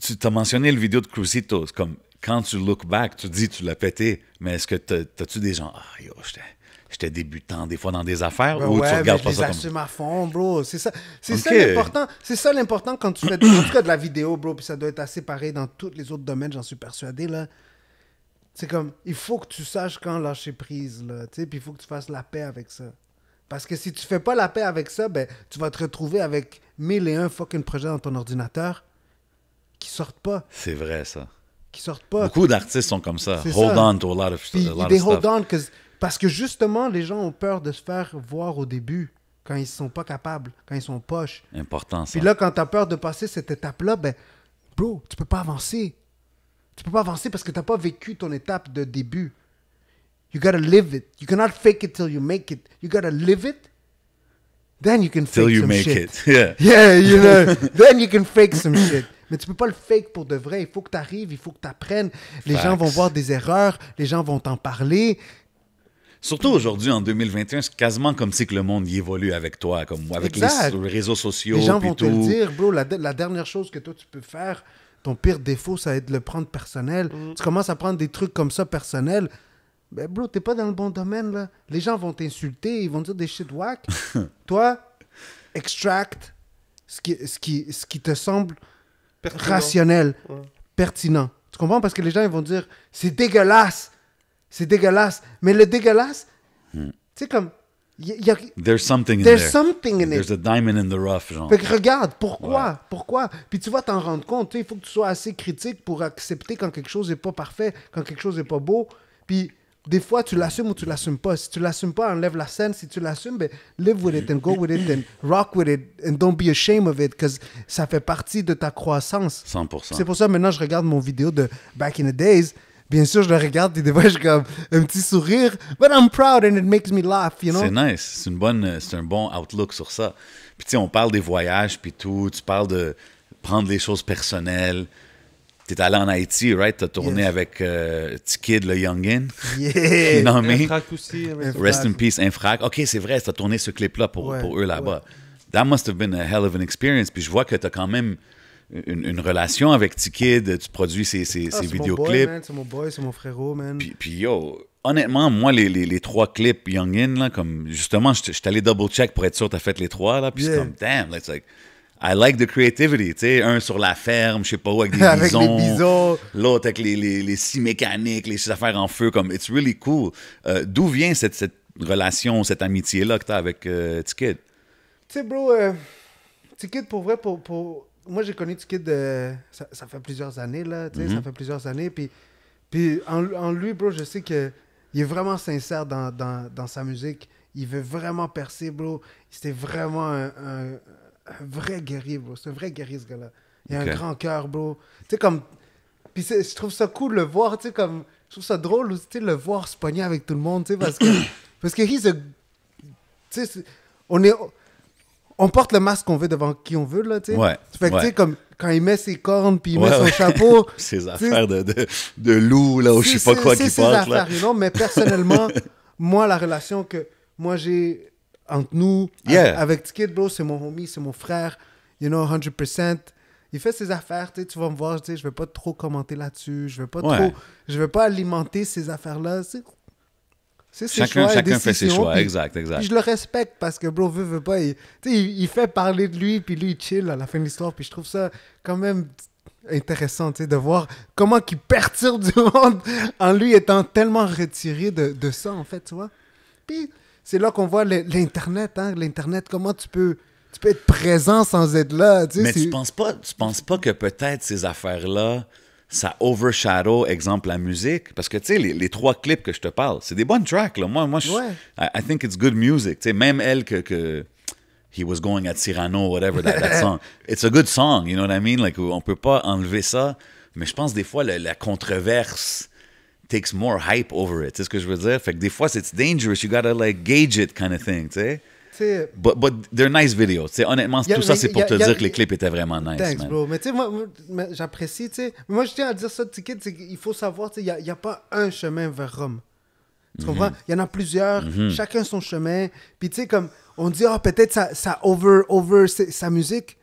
tu t'as mentionné le vidéo de Cruzitos. Comme quand tu look back, tu dis, tu l'as pété. Mais est-ce que t'as-tu des gens. Ah, yo, j'étais j'étais débutant des fois dans des affaires ben ou tu regardes pas je pas les ça comme... à fond, bro. C'est ça, c'est ça l'important. C'est ça l'important quand tu fais en tout cas de la vidéo, bro. Puis ça doit être assez pareil dans tous les autres domaines, j'en suis persuadé là c'est comme, il faut que tu saches quand lâcher prise, là, tu sais, il faut que tu fasses la paix avec ça. Parce que si tu fais pas la paix avec ça, ben, tu vas te retrouver avec mille et un fucking projets dans ton ordinateur qui sortent pas. C'est vrai, ça. Qui sortent pas. Beaucoup d'artistes sont comme ça. Hold on to a lot of, On parce que justement, les gens ont peur de se faire voir au début quand ils sont pas capables, quand ils sont poches. Important, ça. Puis là, quand tu as peur de passer cette étape-là, ben, bro, tu peux pas avancer. Tu peux pas avancer parce que tu n'as pas vécu ton étape de début. You gotta live it. You cannot fake it till you make it. You gotta live it. Then you can fake till you some make shit. it. Yeah. Yeah, you know. then you can fake some shit. Mais tu peux pas le fake pour de vrai. Il faut que tu arrives, il faut que tu apprennes. Les gens vont voir des erreurs, les gens vont t'en parler. Surtout aujourd'hui, en 2021, c'est quasiment comme si que le monde y évolue avec toi, comme avec les, réseaux sociaux. Les gens vont te le dire, bro, la dernière chose que toi tu peux faire, ton pire défaut, ça va être de le prendre personnel. Mm. Tu commences à prendre des trucs comme ça personnel. Mais, ben, bro, t'es pas dans le bon domaine, là. Les gens vont t'insulter, ils vont dire des shit whack. Toi, extract ce qui, ce qui, ce qui te semble rationnel, pertinent. Tu comprends? Parce que les gens, ils vont dire, c'est dégueulasse, c'est dégueulasse. Mais le dégueulasse, c'est mm. comme, il y a, there's something in there. there's a diamond in the rough, genre. regarde, pourquoi? Pourquoi? Puis tu vas t'en rendre compte. Il faut que tu sois assez critique pour accepter quand quelque chose n'est pas parfait, quand quelque chose n'est pas beau. Puis des fois, tu l'assumes ou tu l'assumes pas. Si tu l'assumes pas, enlève la scène. Si tu l'assumes, ben, live with it and go with it and rock with it and don't be ashamed of it because ça fait partie de ta croissance. 100%. C'est pour ça maintenant, je regarde mon vidéo de Back in the Days bien sûr, je le regarde et des fois, j'ai comme un petit sourire. But I'm proud and it makes me laugh, you know? C'est nice. C'est une bonne, euh, c'est un bon outlook sur ça. Puis tu sais, on parle des voyages puis tout. Tu parles de prendre les choses personnelles. Tu es allé en Haïti, right? as tourné avec euh, Tikid, le Youngin. Yeah! Rest in peace, Infrac. OK, c'est vrai, tu as tourné ce clip-là pour, pour eux là-bas. That must have been a hell of an experience. Puis je vois que tu as quand même une, relation avec T-Kid, tu produis ses, ses, ah, ses vidéoclips. C'est mon boy, c'est mon frérot, man. Puis, yo, honnêtement, moi, les, les, trois clips Young In, là, comme justement, je suis allé double-check pour être sûr que tu fait les trois, là, puis c'est comme, damn, it's like, I like the creativity, tu sais, un sur la ferme, je sais pas où, avec des bisons, l'autre avec les, les, les, scies mécaniques, les affaires en feu, comme, it's really cool. Euh, d'où vient cette, cette, relation, cette amitié-là que t'as avec euh, T-Kid? Tu sais, bro, euh, T-Kid, pour vrai, pour moi, j'ai connu Tikid de. Ça, fait plusieurs années, là. Tu sais, ça mhm. fait plusieurs années. Puis, puis en, lui, bro, je sais que il est vraiment sincère dans, dans, dans sa musique. Il veut vraiment percer, bro. C'était vraiment un, vrai guerrier, bro. C'est un vrai guerrier, ce gars-là. Il a un grand cœur, bro. Tu sais, comme. Puis je trouve ça cool de le voir, tu sais, comme. Je trouve ça drôle aussi, le voir se pogner avec tout le monde, tu sais, parce que. parce que he's Tu sais, on est on porte le masque qu'on veut devant qui on veut, là, tu sais. Ouais. tu sais, comme quand il met ses cornes puis il met son chapeau. ses affaires de, de, de, loup, là, ou je sais pas quoi qui porte, là. mais personnellement, moi, la relation que moi j'ai entre nous, avec Ticket, bro, c'est mon homie, c'est mon frère, you know, 100%. Il fait ses affaires, tu, sais, tu vas me voir, tu sais, je vais pas trop commenter là-dessus, je vais pas trop, je vais pas alimenter ces affaires-là. Tu sais chacun, fait ses choix, exact, exact. je le respecte parce que, bro, veut, veut pas, il, fait parler de lui, puis lui, il chill à la fin de l'histoire, puis je trouve ça quand même intéressant de voir comment il perturbe du monde en lui étant tellement retiré de, ça, en fait, tu vois. Puis c'est là qu'on voit l'Internet, hein, l'Internet, comment tu peux, tu peux être présent sans être là. Mais tu penses, pas, tu penses pas que peut-être ces affaires-là ça overshadow, exemple, la musique. Parce que, tu sais, les, trois clips que je te parle, c'est des bonnes tracks. Là. Moi, moi je, I, think it's good music. sais même elle que, que, He was going at Cyrano, whatever, that, that song. It's a good song, you know what I mean? Like, on peut pas enlever ça. Mais je pense des fois, la, controverse takes more hype over it. sais ce que je veux dire? Fait que des fois, c'est dangerous. You gotta, like, gauge it kind of thing, tu sais? mais But, but they're nice videos. honnêtement, tout ça, c'est pour te dire que les clips étaient vraiment nice. Thanks, bro. Mais tu sais, moi, j'apprécie, tu sais. Moi, je tiens à dire ça, Ticket, il faut savoir, tu sais, il n'y a, pas un chemin vers Rome. Tu mhm. comprends? Il y en a plusieurs, mhm. chacun son chemin. Puis tu sais, comme, on dit, oh, peut-être ça, ça over, over sa musique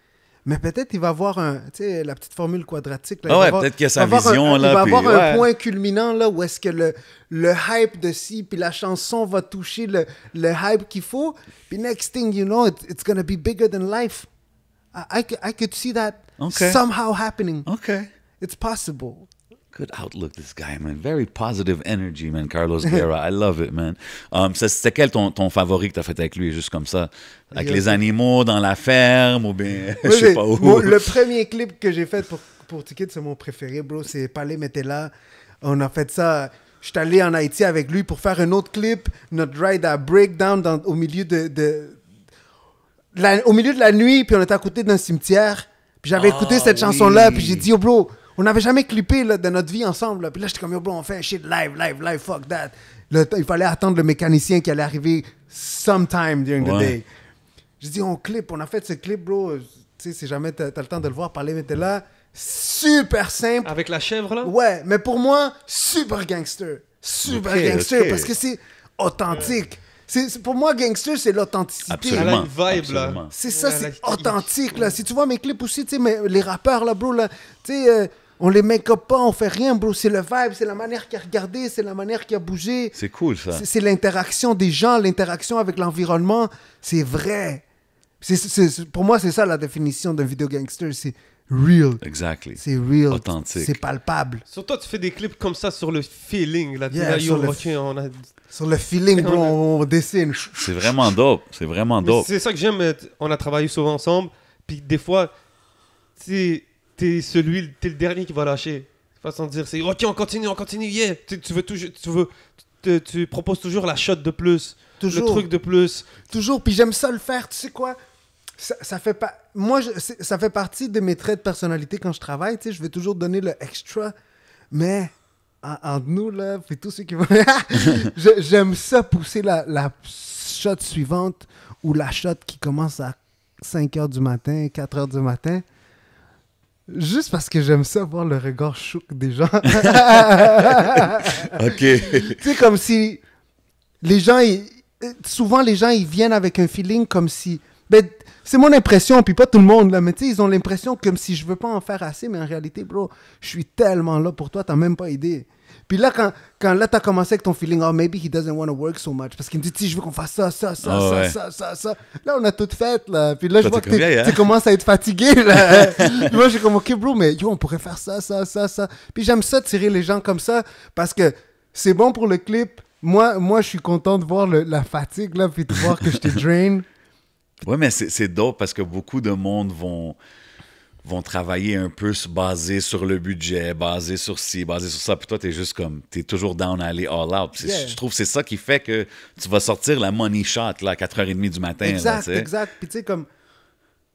mais peut-être il va avoir un, tu sais, la petite formule quadratique. Là, ah ouais, peut-être qu'il y a sa vision. là, il va puis, avoir un point culminant là où est-ce que le, le hype de si, puis la chanson va toucher le, le hype qu'il faut. Puis next thing you know, it, it's gonna be bigger than life. I, I, could see that somehow happening. Okay. It's possible good outlook, this guy, man. Very positive energy, man, Carlos Guerra. I love it, man. Um, c'est quel ton, favori que tu as fait avec lui, juste comme ça? Avec les animaux dans la ferme ou bien je sais pas où? le premier clip que j'ai fait pour, pour Ticket, c'est mon préféré, bro. C'est Palais là. On a fait ça. Je suis allé en Haïti avec lui pour faire un autre clip, notre ride à Breakdown au milieu de, de la, au milieu de la nuit, puis on était à côté d'un cimetière. Puis j'avais écouté cette ah chanson-là, puis j'ai dit, oh bro, on n'avait jamais clippé là, de notre vie ensemble. Puis là, j'étais comme, yo, bro, on fait un shit live, live, live, fuck that. il fallait attendre le mécanicien qui allait arriver sometime during the day. J'ai dit, on clip, on a fait ce clip, bro. Tu sais, si jamais t'as as le temps de le voir, parler, mais t'es là. Super simple. Avec la chèvre, là? Ouais, mais pour moi, super gangster. Super gangster, parce que c'est authentique. C'est, pour moi, gangster, c'est l'authenticité. vibe, là. C'est ça, c'est authentique, là. Si tu vois mes clips aussi, tu sais, les rappeurs, là, bro, là, tu sais... Euh, on les make-up pas, on fait rien, bro. C'est le vibe, c'est la manière qui a regardé, c'est la manière qui a bougé. C'est cool, ça. C'est l'interaction des gens, l'interaction avec l'environnement. C'est vrai. C'est, pour moi, c'est ça la définition d'un vidéo gangster. C'est real. Exactly. C'est real. Authentique. C'est palpable. Sur toi, tu fais des clips comme ça sur le feeling. Là, sur, le feeling, bro, on, dessine. C'est vraiment dope. C'est vraiment dope. C'est ça que j'aime. Euh, on a travaillé souvent ensemble. Puis des fois, tu t'es celui, t'es le dernier qui va lâcher. Façon de dire, c'est ok, on continue, on continue, yeah. Tu, veux toujours, tu veux, tu, proposes toujours la shot de plus, toujours. le truc de plus. Toujours. Puis j'aime ça le faire. Tu sais quoi? Ça, fait pas moi ça fait partie de mes traits de personnalité quand je travaille tu sais je vais toujours donner le extra mais en, entre nous là et tous ceux qui vont j'aime ça pousser la, la shot suivante ou la shot qui commence à 5 h du matin 4 h du matin Juste parce que j'aime ça voir le regard chouk des gens. ok. sais, comme si les gens, souvent les gens, ils viennent avec un feeling comme si. Ben, c'est mon impression, puis pas tout le monde, là, mais tu sais, ils ont l'impression comme si je veux pas en faire assez, mais en réalité, bro, je suis tellement là pour toi, t'as même pas idée. Puis là, quand, quand là, t'as commencé avec ton feeling, oh, maybe he doesn't want to work so much. Parce qu'il me dit, si je veux qu'on fasse ça, ça, ça, ah ça, ça, ça, ça. Là, on a tout fait, là. Puis là, je vois que tu commences à être fatigué, là. moi, j'ai comme, ok, bro, mais yo, on pourrait faire ça, ça, ça, ça. Puis j'aime ça, tirer les gens comme ça. Parce que c'est bon pour le clip. Moi, moi je suis content de voir la fatigue, là, puis de voir que je te drain. ouais, mais c'est dope parce que beaucoup de monde vont vont travailler un peu basé sur le budget, basé sur ci, basé sur ça. Puis toi, t'es juste comme, t'es toujours down à aller all out. Je trouve que c'est ça qui fait que tu vas sortir la money shot là, à 4h30 du matin. Exact, exact. Puis tu sais, comme,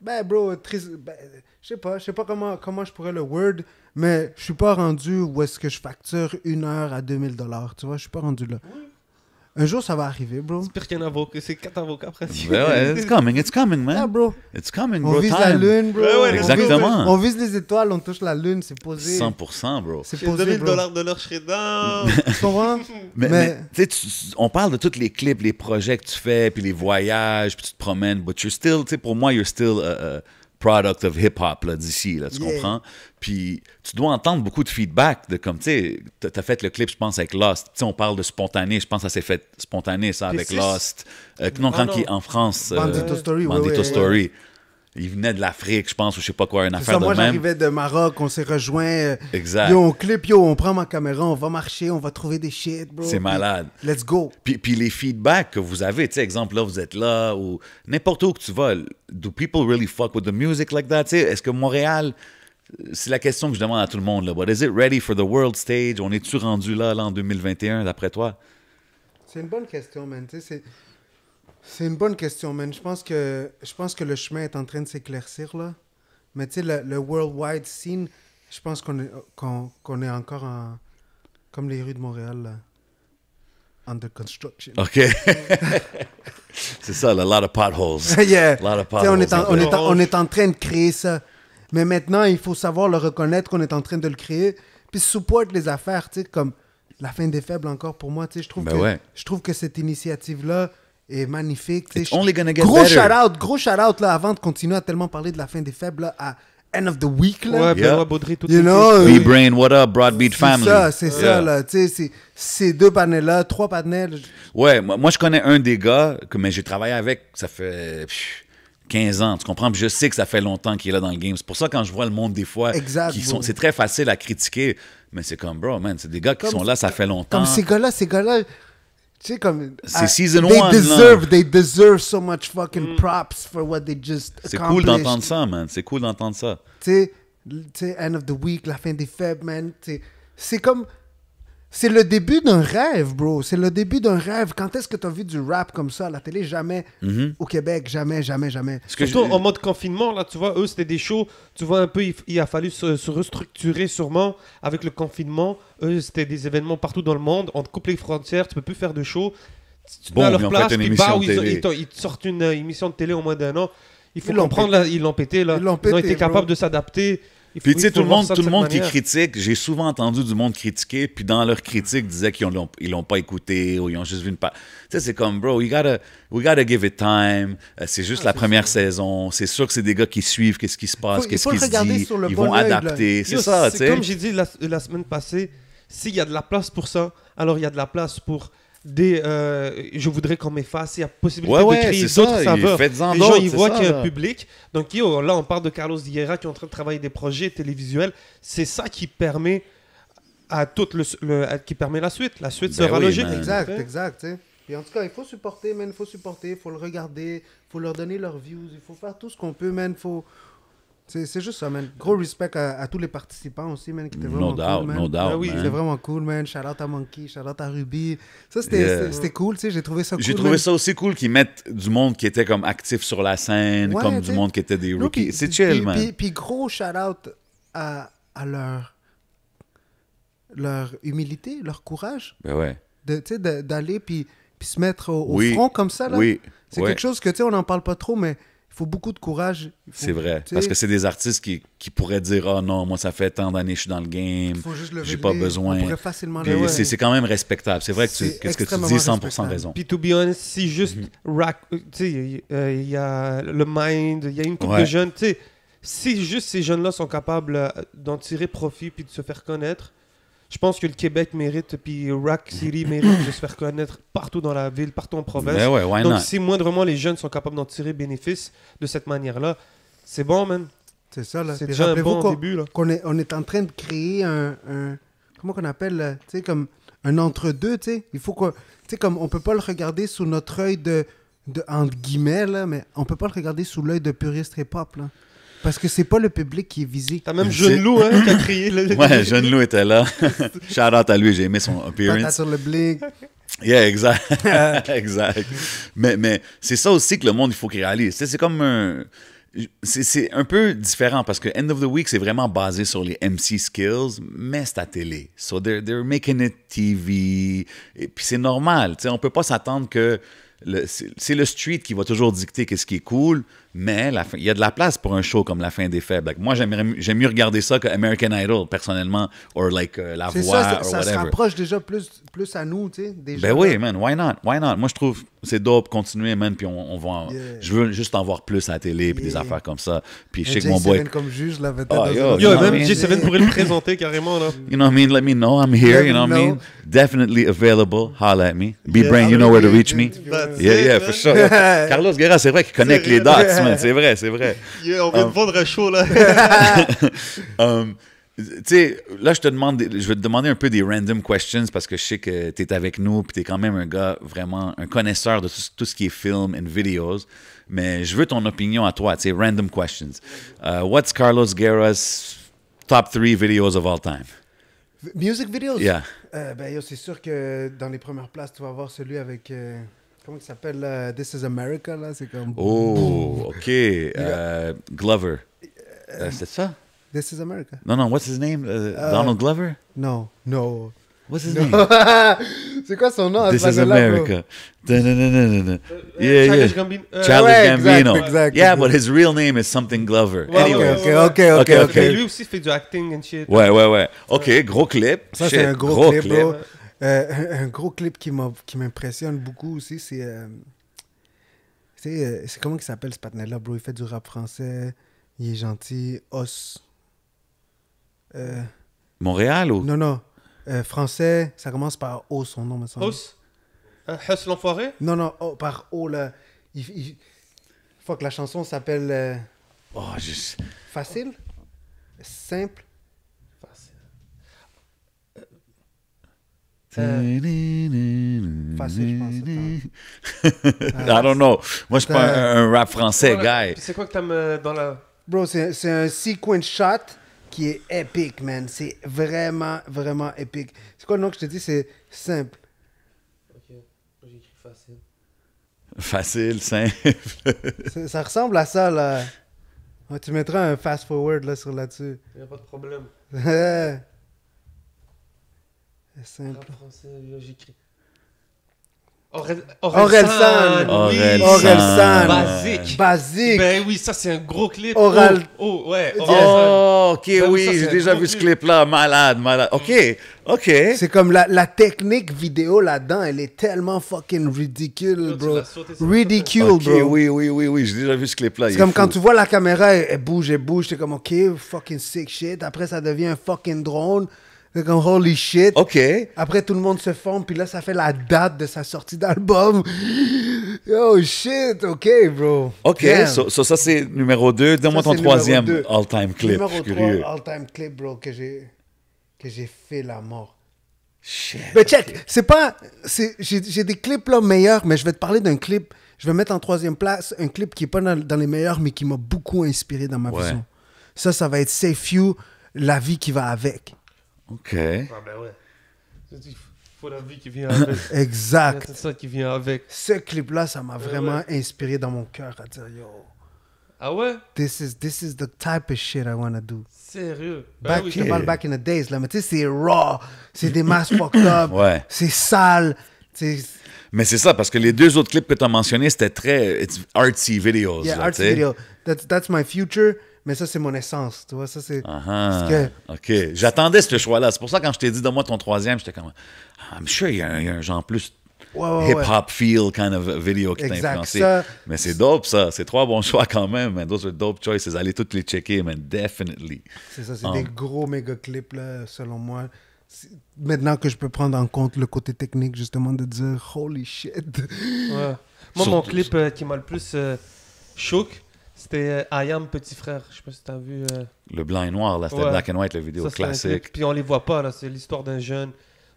ben bro, ben, je sais pas, je sais pas comment, comment je pourrais le word, mais je suis pas rendu où est-ce que je facture une heure à 2000 dollars. Tu vois, je suis pas rendu là. Un jour, ça va arriver, bro. J'espère qu'il y a un avocat, c'est quatre avocats presque. Ben ouais, ouais, it's coming, it's coming, man. Yeah, bro. It's coming, bro. On vise la lune, bro. Exactement. On vise, les étoiles, on touche la lune, c'est posé. 100%, bro. C'est posé, 2000 dollars de l'heure, je tu comprends? Mais, tu sais, on parle de tous les clips, les projets que tu fais, puis les voyages, puis tu te promènes, but you're still, tu sais, pour moi, you're still product of hip-hop d'ici, là, tu comprends? Puis tu dois entendre beaucoup de feedback de comme, tu sais, t'as fait le clip, je pense, avec Lost. Tu on parle de spontané, je pense que ça s'est fait spontané, ça, avec Lost. Euh, non, quand ah en France... Euh, Bandito Story. Bandito Story. Il venait de l'Afrique, je pense, ou je sais pas quoi, une affaire de moi, même. Moi, j'arrivais de Maroc, on s'est rejoint euh, Exact. on clip, yo, on prend ma caméra, on va marcher, on va trouver des shit, bro. C'est malade. Let's go. Puis, puis les feedbacks que vous avez, tu sais, exemple, là, vous êtes là, ou n'importe où que tu vas, do people really fuck with the music like that? Tu sais, est-ce que Montréal, c'est la question que je demande à tout le monde, là. But is it ready for the world stage? On est-tu rendu là, là, en 2021, d'après toi? C'est une bonne question, man. Tu sais, c'est c'est une bonne question, man. Je pense que, je pense que le chemin est en train de s'éclaircir, là. Mais tu sais, le, le, worldwide scene, je pense qu'on est, qu'on, est encore en, comme les rues de Montréal, là. Under construction. OK. c'est ça, a lot of potholes. yeah. A lot of potholes. On est, en, on, est en, train de créer ça. Mais maintenant, il faut savoir le reconnaître qu'on est en train de le créer. Puis support les affaires, tu sais, comme la fin des faibles encore pour moi, tu sais. Je trouve ben que, je trouve que cette initiative-là, et magnifique. only gonna get gros shout out, gros shout out là avant de continuer à tellement parler de la fin des faibles à End of the Week là. Ouais, Baudry, tout you know, B-Brain, euh, what up, Broadbeat Family. C'est ça, c'est ça là, tu sais, ces deux panels là, trois panels. Ouais, moi, je connais un des gars, que, mais j'ai travaillé avec, ça fait. 15 ans, tu comprends? je sais que ça fait longtemps qu'il est là dans le game. C'est pour ça, quand je vois le monde des fois, sont, c'est très facile à critiquer, mais c'est comme, bro, man, c'est des gars qui sont là, ça fait longtemps. Comme ces gars-là, ces gars-là, tu sais, comme. C'est ah, season they one, Deserve, They deserve so much fucking mm. props for what they just C'est cool d'entendre ça, man. C'est cool d'entendre ça. Tu sais, end of the week, la fin des faibles, man. C'est comme. C'est le début d'un rêve, bro. C'est le début d'un rêve. Quand est-ce que tu as vu du rap comme ça à la télé Jamais. Mhm. Au Québec, jamais, jamais, jamais. Parce que Surtout en mode confinement, là, tu vois, eux, c'était des shows. Tu vois, un peu, il, a fallu se, restructurer sûrement avec le confinement. Eux, c'était des événements partout dans le monde. On te coupe les frontières, tu peux plus faire de shows. Tu bon, leur place, ils, sortent une émission de télé au moins d'un an. Il faut ils l'ont là. Ils l'ont pété, là. Ils, ont été capables de s'adapter puis tu sais, tout le monde, tout le monde qui critique, j'ai souvent entendu du monde critiquer, puis dans leur critique, disaient qu'ils l'ont, ils l'ont pas écouté ou ils ont juste vu une part. Tu sais, c'est comme, bro, we gotta give it time. Euh, c'est juste ah, la première saison. C'est sûr que c'est des gars qui suivent qu'est-ce qui se passe, qu'est-ce qui se dit. ils vont adapter. C'est ça, tu sais. Comme j'ai dit la semaine passée, s'il y a de la place pour ça, alors il y a de la place pour des, euh, je voudrais qu'on m'efface, il y a possibilité ouais, d'autres saveurs. Les gens, ils voient qu'il y a un public. Donc là, on parle de Carlos Vieira qui est en train de travailler des projets télévisuels. C'est ça qui permet à toute le, qui permet la suite. La suite ben sera logique. Exact, exact. Et en tout cas, il faut supporter, man. Il faut supporter, faut le regarder, il faut leur donner leurs views, il faut faire tout ce qu'on peut, man. Il faut, c'est juste ça, man. Gros respect à, tous les participants aussi, man, qui étaient vraiment no cool, man. No doubt, ah oui, C'était vraiment cool, man. Shout out à Monkey, shout out à Ruby. Ça, c'était cool, tu sais. J'ai trouvé ça cool. J'ai trouvé ça aussi cool qu'ils mettent du monde qui était comme actif sur la scène, comme du monde qui était des rookies. C'est chill, man. Puis, gros shout out à, à leur, leur humilité, leur courage. Ben ouais. Tu sais, d'aller puis, puis se mettre au, front comme ça, là. C'est quelque chose que, tu sais, on n'en parle pas trop, mais faut beaucoup de courage. C'est vrai. Parce que c'est des artistes qui, qui pourraient dire Ah oh non, moi, ça fait tant d'années que je suis dans le game. J'ai pas besoin. Ouais. C'est quand même respectable. C'est vrai que ce que tu dis 100% raison. Puis, to be honest, si juste mhm. euh, tu sais, euh, il y a le mind, il y a une couple de jeunes, si juste ces jeunes-là sont capables euh, d'en tirer profit puis de se faire connaître, je pense que le Québec mérite, puis Rock City mérite de se faire connaître partout dans la ville, partout en province. Ben Donc si moindrement les jeunes sont capables d'en tirer bénéfice de cette manière-là, c'est bon, man. C'est ça, là. C'est déjà un bon début, là. On est, on est en train de créer un... comment qu'on appelle, tu sais, comme un entre-deux, tu sais. Il faut que... Tu sais, comme on peut pas le regarder sous notre œil de... De, entre guillemets, là, mais on peut pas le regarder sous l'œil de puriste et hop Là. Parce que c'est pas le public qui est visé. T'as même Jeune Loup hein, qui a crié. ouais, Jeune Loup était là. Shout out à lui, j'ai aimé son appearance. sur le blink. Yeah, exact. exact. Mais, c'est ça aussi que le monde, il faut qu'il réalise. C'est comme un. C'est un peu différent parce que End of the Week, c'est vraiment basé sur les MC skills, mais c'est à télé. So they're, they're making it TV. Et puis c'est normal. On peut pas s'attendre que. C'est le street qui va toujours dicter qu'est-ce qui est cool, mais il y a de la place pour un show comme La fin des faibles. moi, j'aime mieux regarder ça que American Idol, personnellement, ou like, euh, La Voix, ça, ça, ça se rapproche déjà plus, plus à nous, tu sais. Ben oui, man, why not? Why not? Moi, je trouve c'est dope, continuer, man, puis on, on Je veux juste en voir plus à la télé, puis des affaires comme ça. Puis je sais que mon boy... comme juge, là, peut-être. Oh, ah, yo, yo, même J7 pourrait le présenter carrément, là. You know what I mean? Let me know I'm here, you know what I mean? Definitely available. Holla at me. Be brain, you know where to reach me. Yeah, yeah, for sure. Carlos Guerra, c'est vrai qu'il connecte les dots, c'est vrai, c'est vrai. on va um, euh, vendre chaud, là. Euh, tu sais, là, je te demande, je vais te demander un peu des random questions parce que je sais que tu es avec nous puis tu es quand même un gars vraiment, un connaisseur de tout, ce qui est film et vidéos. Mais je veux ton opinion à toi, tu sais, random questions. Euh, what's Carlos Guerra's top three videos of all time? music videos? Yeah. Euh, ben, c'est sûr que dans les premières places, tu vas avoir celui avec. Comment il s'appelle euh, This is America, là C'est comme. Oh, OK. Euh, Glover. Euh, c'est ça This is America. Non, non, what's his name Donald Glover Non, non. What's his name C'est quoi son nom This is America. Dun, dun, dun, yeah. Gambino. Exact, Yeah, but his real name is something Glover. OK, anyway. Okay, okay, ok, ok, Il Lui aussi fait du acting and shit. Ouais, ouais, ouais. Ok, gros clip. Ça, c'est un gros, clip. clip. Euh, un, gros clip qui m'impressionne beaucoup aussi, c'est. Euh, euh, c'est comment il s'appelle ce partenaire-là, bro Il fait du rap français, il est gentil, os. Montréal ou Non, non. français, ça commence par O son nom, me semble. Os l'enfoiré Non, non, par O là. Il, faut que la chanson s'appelle. Oh, juste Facile Simple Euh, facile, je pense. Ah, I don't know. Moi, je suis pas un, rap français, guy. C'est quoi que t'aimes euh, dans la. Bro, c'est un sequence shot qui est épique, man. C'est vraiment, vraiment épique. C'est quoi le nom que je te dis? C'est simple. Ok, j'ai facile. Facile, simple. ça, ressemble à ça, là. tu mettras un fast-forward là, sur là-dessus. a pas de problème. Simple. Aurel français, j'écris. Basique. Basique. Ben oui, ça c'est un gros clip. Oral. Oh, oh, ouais. Oh, ok, ben oui, j'ai déjà vu ce clip-là. Malade, malade. Ok, ok. C'est comme la, technique vidéo là-dedans, elle est tellement fucking ridicule, bro. Ridicule, bro. OK, Oui, oui, oui, oui, j'ai déjà vu ce clip-là. C'est comme quand tu vois la caméra, elle, bouge, elle bouge. T'es comme, ok, fucking sick shit. Après, ça devient un fucking drone. C'est comme holy shit. OK. Après, tout le monde se forme, puis là, ça fait la date de sa sortie d'album. Oh, shit, OK, bro. OK, ça, c'est numéro 2. Donne-moi ton troisième all-time clip. Numéro all-time clip, bro, que j'ai, que j'ai fait la mort. Shit. Mais check, c'est pas. j'ai, des clips là meilleurs, mais je vais te parler d'un clip. Je vais mettre en troisième place un clip qui est pas dans, les meilleurs, mais qui m'a beaucoup inspiré dans ma vie. Ça, ça va être Safe You, la vie qui va avec. Ok. Ah ben ouais. Il faut la vie qui vient avec. exact. C'est ça qui vient avec. Ce clip-là, ça m'a vraiment inspiré dans mon cœur à dire yo. Ah ouais? This is, this is the type of shit I want to do. Sérieux? Ben back, in the days, là, mais tu sais, c'est raw, c'est des masses fucked up, ouais. c'est sale. T'sais... Mais c'est ça, parce que les deux autres clips que tu as mentionnés, c'était très it's artsy videos. Yeah, là, artsy videos. That's, that's my future mais ça, c'est mon essence, tu vois. Ça, c'est. Ah, ah, OK. J'attendais ce choix-là. C'est pour ça, quand je t'ai dit, donne-moi ton troisième, j'étais comme. Ah, I'm sure il y, a un, genre plus hip-hop feel kind of video qui t'a influencé. mais c'est dope, ça. C'est trois bons choix quand même, man. Those are dope choices. Allez toutes les checker, man. Definitely. C'est ça, c'est des um, gros méga clips, là, selon moi. Maintenant que je peux prendre en compte le côté technique, justement, de dire holy shit. Moi, mon clip euh, qui m'a le plus euh, choqué, c'était euh, I Am Petit Frère. Je sais pas si t'as vu. Euh, le blanc et noir, là. C'était black and white, la vidéo classique. Puis on les voit pas, là. C'est l'histoire d'un jeune.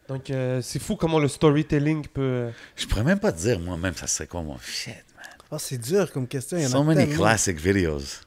Donc, euh, c'est fou comment le storytelling peut. Je pourrais même pas te dire moi-même, ça serait quoi, moi. Shit, man. Oh, c'est dur comme question. Il y en so a many classic videos.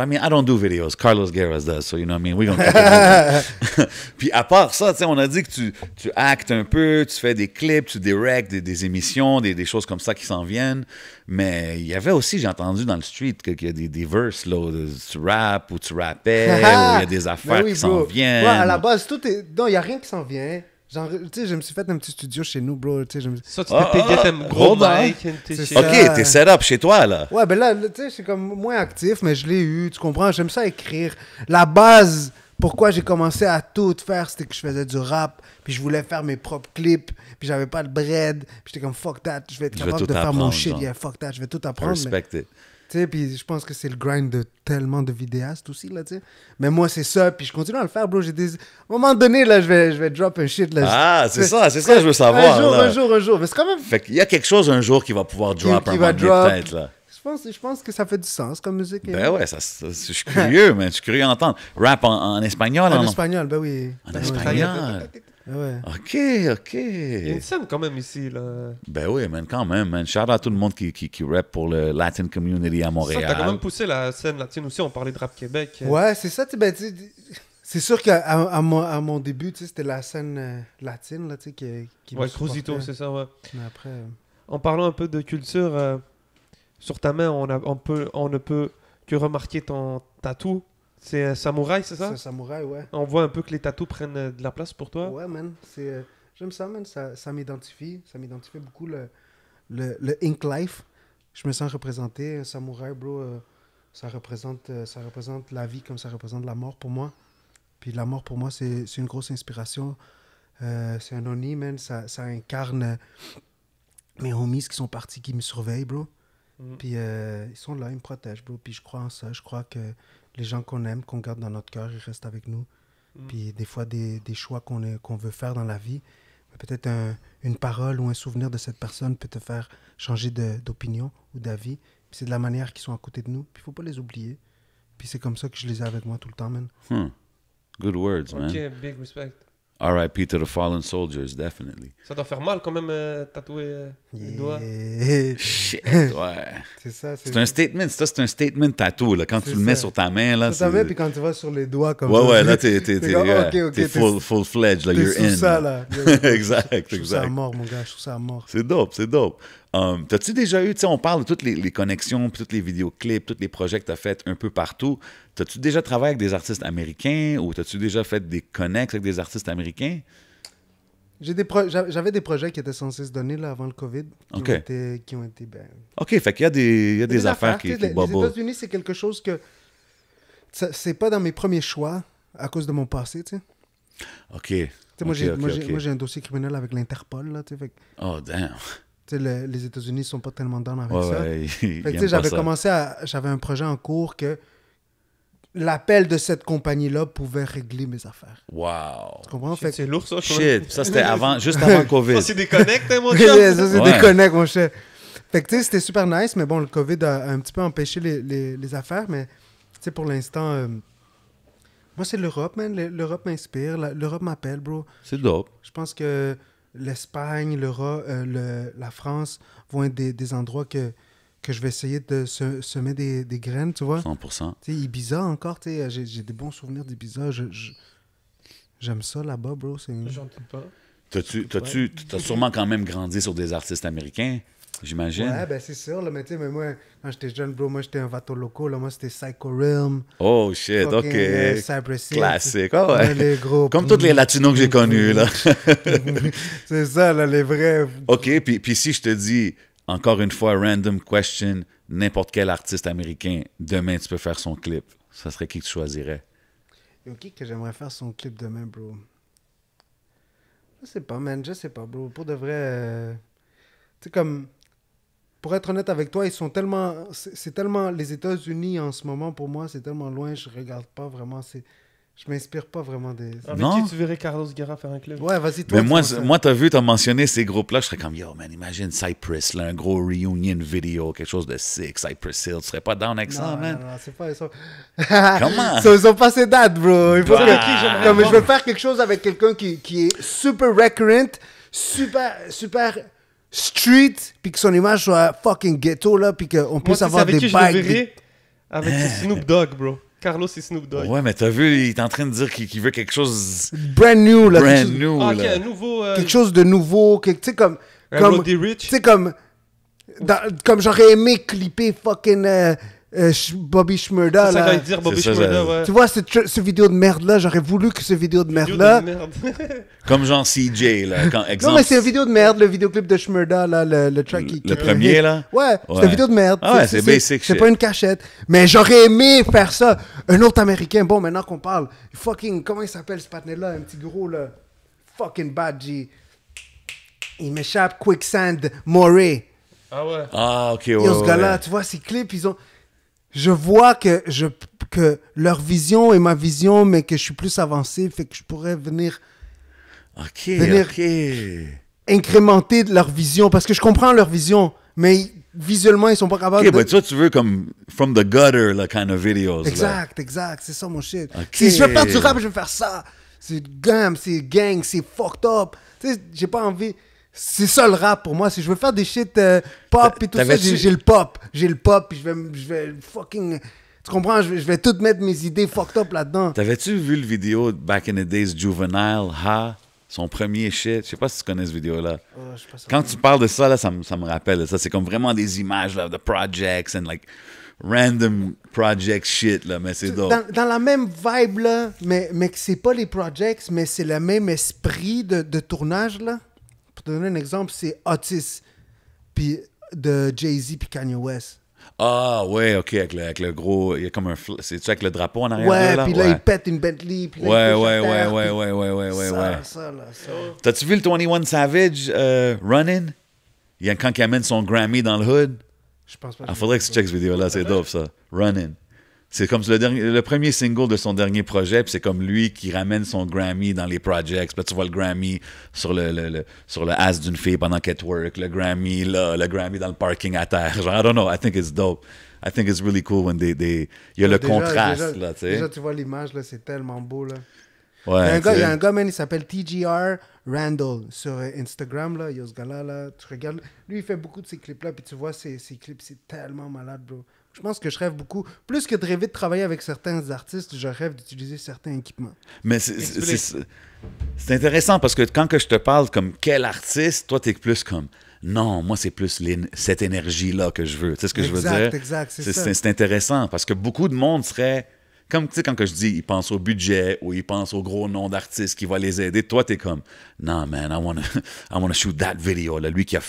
I mean, I don't do videos. Carlos does, so you know I mean? Puis à part ça, on a dit que tu, tu actes un peu, tu fais des clips, tu directs des, émissions, des, choses comme ça qui s'en viennent. Mais il y avait aussi, j'ai entendu dans le street qu'il y a des, verses, tu rappes ou tu rappais, il y a des affaires ben qui s'en viennent. à la base, tout est... Non, il n'y a rien qui s'en vient. Genre, tu sais, je me suis fait un petit studio chez nous, bro. Tu sais, je me... Ça, tu t'es ah, un ah, ah, gros mic. Hein, ok, t'es set up chez toi, là. Ouais, ben là, tu sais, je suis comme moins actif, mais je l'ai eu, tu comprends? J'aime ça écrire. La base, pourquoi j'ai commencé à tout faire, c'était que je faisais du rap, puis je voulais faire mes propres clips, puis j'avais pas de bread, puis j'étais comme fuck that, je vais être capable de faire mon shit, yeah, fuck that, je vais tout apprendre. Respect it sais, puis je pense que c'est le grind de tellement de vidéastes aussi, là, tu sais. Mais moi, c'est ça, puis je continue à le faire, bro. J'ai des... À un moment donné, là, je vais, je vais drop un shit, là. Ah, c'est ça, c'est ça, je veux savoir. Un jour, un jour, un jour. Mais c'est quand même... Fait qu'il y a quelque chose un jour qui va pouvoir drop un peu, de Tête, là. Je pense, je pense que ça fait du sens comme musique. Ben hein. ouais, ça, je suis curieux, mais je suis curieux d'entendre. Rap en, espagnol. En, espagnol, ben oui. En ben espagnol. Oui. OK, OK. Il y a une scène quand même ici, là. Ben oui, man, quand même, man. Shout à tout le monde qui, qui, qui rap pour le Latin community à Montréal. Ça T'as quand même poussé la scène latine aussi, on parlait de rap Québec. Ouais, c'est ça, ben, c'est sûr qu'à à, à, mon début, c'était la scène euh, latine, là, tu sais, qui, qui Ouais, Cruzito, c'est ça, Mais après... Euh, en parlant un peu de culture, euh, sur ta main, on, a, on, peut, on ne peut que remarquer ton tatou. C'est un euh, Samouraï, c'est ça? C'est Samouraï, ouais. On voit un peu que les tatous prennent euh, de la place pour toi. Ouais, man. C'est, euh, j'aime ça, man. Ça, m'identifie. Ça m'identifie beaucoup le, le, Ink Life. Je me sens représenté. Un Samouraï, bro, ça, représente, ça représente la vie comme ça représente la mort pour moi. Puis la mort pour moi, c'est, une grosse inspiration. c'est un oni, man. Ça, ça, incarne mes homies qui sont partis, qui me surveillent, bro. Mm. Puis ils sont là, ils me protègent, bro. Puis je crois en ça. Je crois que les gens qu'on aime, qu'on garde dans notre cœur, ils restent avec nous. Mm. Puis des fois, des, choix qu'on veut faire dans la vie, peut-être un, une parole ou un souvenir de cette personne peut te faire changer d'opinion ou d'avis. C'est de la manière qu'ils sont à côté de nous. Puis il faut pas les oublier. Puis c'est comme ça que je les ai avec moi tout le temps, man. Hmm. Good words, man. Okay, big respect. R.I.P. to the fallen soldiers, definitely. Ça doit faire mal quand même euh, tatouer. Euh, les doigts. Shit, ouais. c'est ça. C'est un statement. Ça, c'est un statement tattoo. Là. Quand tu le mets sur ta main. Là, sur ta main, puis quand tu vas sur les doigts comme ouais, ça. Ouais, là, t'es, t'es, t'es, full, full fledged. Là, you're in. ça, là. exact, exact. Je trouve ça mort, mon gars. Je trouve ça mort. C'est dope, c'est dope. Hum, t'as-tu déjà eu, tu sais, on parle de toutes les, connexions, puis tous les vidéoclips, tous les projets que t'as fait un peu partout. T'as-tu déjà travaillé avec des artistes américains ou t'as-tu déjà fait des connexes avec des artistes américains? J'avais des, pro des projets qui étaient censés se donner là, avant le COVID, qui ont été... Qui ont été ben, OK, fait qu'il y a des, il y a des, affaires, qui, étaient Les, les États-Unis, c'est quelque chose que... C'est pas dans mes premiers choix à cause de mon passé, tu sais. OK. moi, j'ai un dossier criminel avec l'Interpol, là, tu sais. Oh, damn. les États-Unis sont pas tellement dans avec ça. Ouais, j'avais commencé à... J'avais un projet en cours que l'appel de cette compagnie-là pouvait régler mes affaires. Wow. Tu comprends? C'est lourd, ça. Shit. Ça, c'était avant, juste avant COVID. ça, c'est des hein, mon chef. ça, c'est ouais. déconnecte, mon chef. Fait tu sais, c'était super nice, mais bon, le COVID a, un petit peu empêché les, les, affaires, mais, tu sais, pour l'instant, euh, moi, c'est l'Europe, man. L'Europe m'inspire. L'Europe m'appelle, bro. C'est dope. Je pense que l'Espagne, l'Europe, euh, le, la France vont être des, des endroits que que je vais essayer de semer des, graines, tu vois. 100%. Tu sais, Ibiza encore, tu sais, j'ai des bons souvenirs d'Ibiza. J'aime ça là-bas, bro. J'en doute pas. T'as-tu, t'as-tu, sûrement quand même grandi sur des artistes américains, j'imagine. Ouais, ben c'est sûr, là, mais tu sais, mais moi, quand j'étais jeune, bro, moi j'étais un vato loco, là, moi c'était Psycho Realm. Oh shit, ok. Euh, Cypress Cypress Classique, oh, ouais. Les gros... Comme tous les latinos que j'ai connus, là. c'est ça, là, les vrais. Ok, puis, puis si je te dis, encore une fois, random question, n'importe quel artiste américain, demain tu peux faire son clip. Ça serait qui tu choisirais? Yo, qui que j'aimerais faire son clip demain, bro? Je sais pas, man, je sais pas, bro. Pour de vrai. Euh, tu sais, comme. Pour être honnête avec toi, ils sont tellement. C'est tellement. Les États-Unis en ce moment, pour moi, c'est tellement loin, je regarde pas vraiment. C'est. Je m'inspire pas vraiment des. Avec ah, non? qui tu verrais Carlos Guerra faire un club Ouais, vas-y, toi. Mais moi, moi t'as vu, t'as mentionné ces groupes-là. Je serais comme, yo, man, imagine Cypress, là, un gros reunion vidéo, quelque chose de sick, Cypress Hill. Tu serais pas down avec non, ça, man Non, non, c'est pas ça. Comment Ils ont pas ces dates, bro. Il faut bah, que. je veux faire quelque chose avec quelqu'un qui, qui est super recurrent, super. super street, puis que son image soit fucking ghetto, là, puis qu'on puisse avoir des bikes. verrais, Avec Snoop Dogg, bro. Carlos et Snoop Dogg. Ouais, mais t'as vu, il est en train de dire qu'il veut quelque chose. Brand new, là. Brand new, ah, Un nouveau, euh, Quelque chose de nouveau. Tu sais, comme. Comme. Tu sais, comme. comme j'aurais aimé clipper fucking. Euh, euh, Bobby Schmurda. Ça, là. ouais. Tu vois, ce vidéo de merde-là, j'aurais voulu que ce vidéo de merde-là. Merde. Comme genre CJ, là. Quand, Non, mais c'est un vidéo de merde, le vidéoclip de Schmurda, là, le, le track qui, Le premier, là Ouais, c'est une vidéo de merde. Ah ouais, c'est basic C'est pas une cachette. Mais j'aurais aimé faire ça. Un autre américain, bon, maintenant qu'on parle, fucking, comment il s'appelle ce patinet-là, un petit gros, là Fucking Badgie. Il m'échappe, Quicksand, Moray. Ah ouais. Ah, ok, ouais. Et ce gars-là, tu vois, ces clips, ils ont je vois que, je, que leur vision est ma vision, mais que je suis plus avancé, fait que je pourrais venir. Ok, venir ok. Incrémenter leur vision, parce que je comprends leur vision, mais visuellement, ils sont pas capables de... Ok, mais toi, tu veux comme from the gutter, la kind of videos. Exact, là. exact, c'est ça mon shit. Si je veux faire du rap, je vais faire ça. C'est gamme, c'est gang, c'est fucked up. Tu sais, j'ai pas envie c'est ça le rap pour moi. Si je veux faire des shit euh, pop et tout ça, j'ai le pop. J'ai le pop, et je vais, fucking. Tu comprends? Je vais, tout mettre mes idées fucked up là-dedans. T'avais-tu vu le vidéo Back in the Days Juvenile, Ha? Son premier shit. Je sais pas si tu connais ce vidéo-là. Euh, Quand tu parles de ça, là, ça, me rappelle. Ça, c'est comme vraiment des images de projects and like random projects shit, là, mais c'est Dans, la même vibe, mais, mais que c'est pas les projects, mais c'est le même esprit de, de tournage, là. Pour te donner un exemple, c'est Otis puis de Jay-Z puis Kanye West. Ah ouais, ok, avec le, gros, il y a comme un, c'est tu avec le drapeau en arrière ouais, là. Puis là, il pète une Bentley. Puis ouais, ouais, ouais, ouais, ouais, ouais, ouais, ouais, ça, là, T'as-tu vu le 21 Savage euh, Running? Il y a quand qui amène son Grammy dans le hood. Je pense pas. Ah, il faudrait que tu checkes cette vidéo là, c'est dope ça. Running. C'est comme le, premier single de son dernier projet, puis c'est comme lui qui ramène son Grammy dans les projects. Puis tu vois le Grammy sur le, sur le ass d'une fille pendant qu'elle work, le Grammy là, le Grammy dans le parking à terre. Genre, I don't know, I think it's dope. I think it's really cool when they, they... il y a le contraste, déjà, là, tu sais. Déjà, tu vois l'image, là, c'est tellement beau, là. Ouais, il, y a un gars, il y a un gars, man, il s'appelle TGR Randall sur euh, Instagram, là. Il y a ce gars-là, là. Tu regardes. Lui, il fait beaucoup de ces clips-là, puis tu vois ces, ces clips, c'est tellement malade, bro. Je pense que je rêve beaucoup. Plus que de rêver de travailler avec certains artistes, je rêve d'utiliser certains équipements. Mais c'est intéressant parce que quand que je te parle comme quel artiste, toi, tu es plus comme non, moi, c'est plus cette énergie-là que je veux. Tu sais ce que je veux dire? Exact, c'est C'est intéressant parce que beaucoup de monde serait. Comme, tu sais, quand que je dis, ils pensent au budget ou ils pensent au gros nom d'artiste qui va les aider, toi, t'es comme, non, man, I wanna, I wanna shoot that video. Là. Lui qui a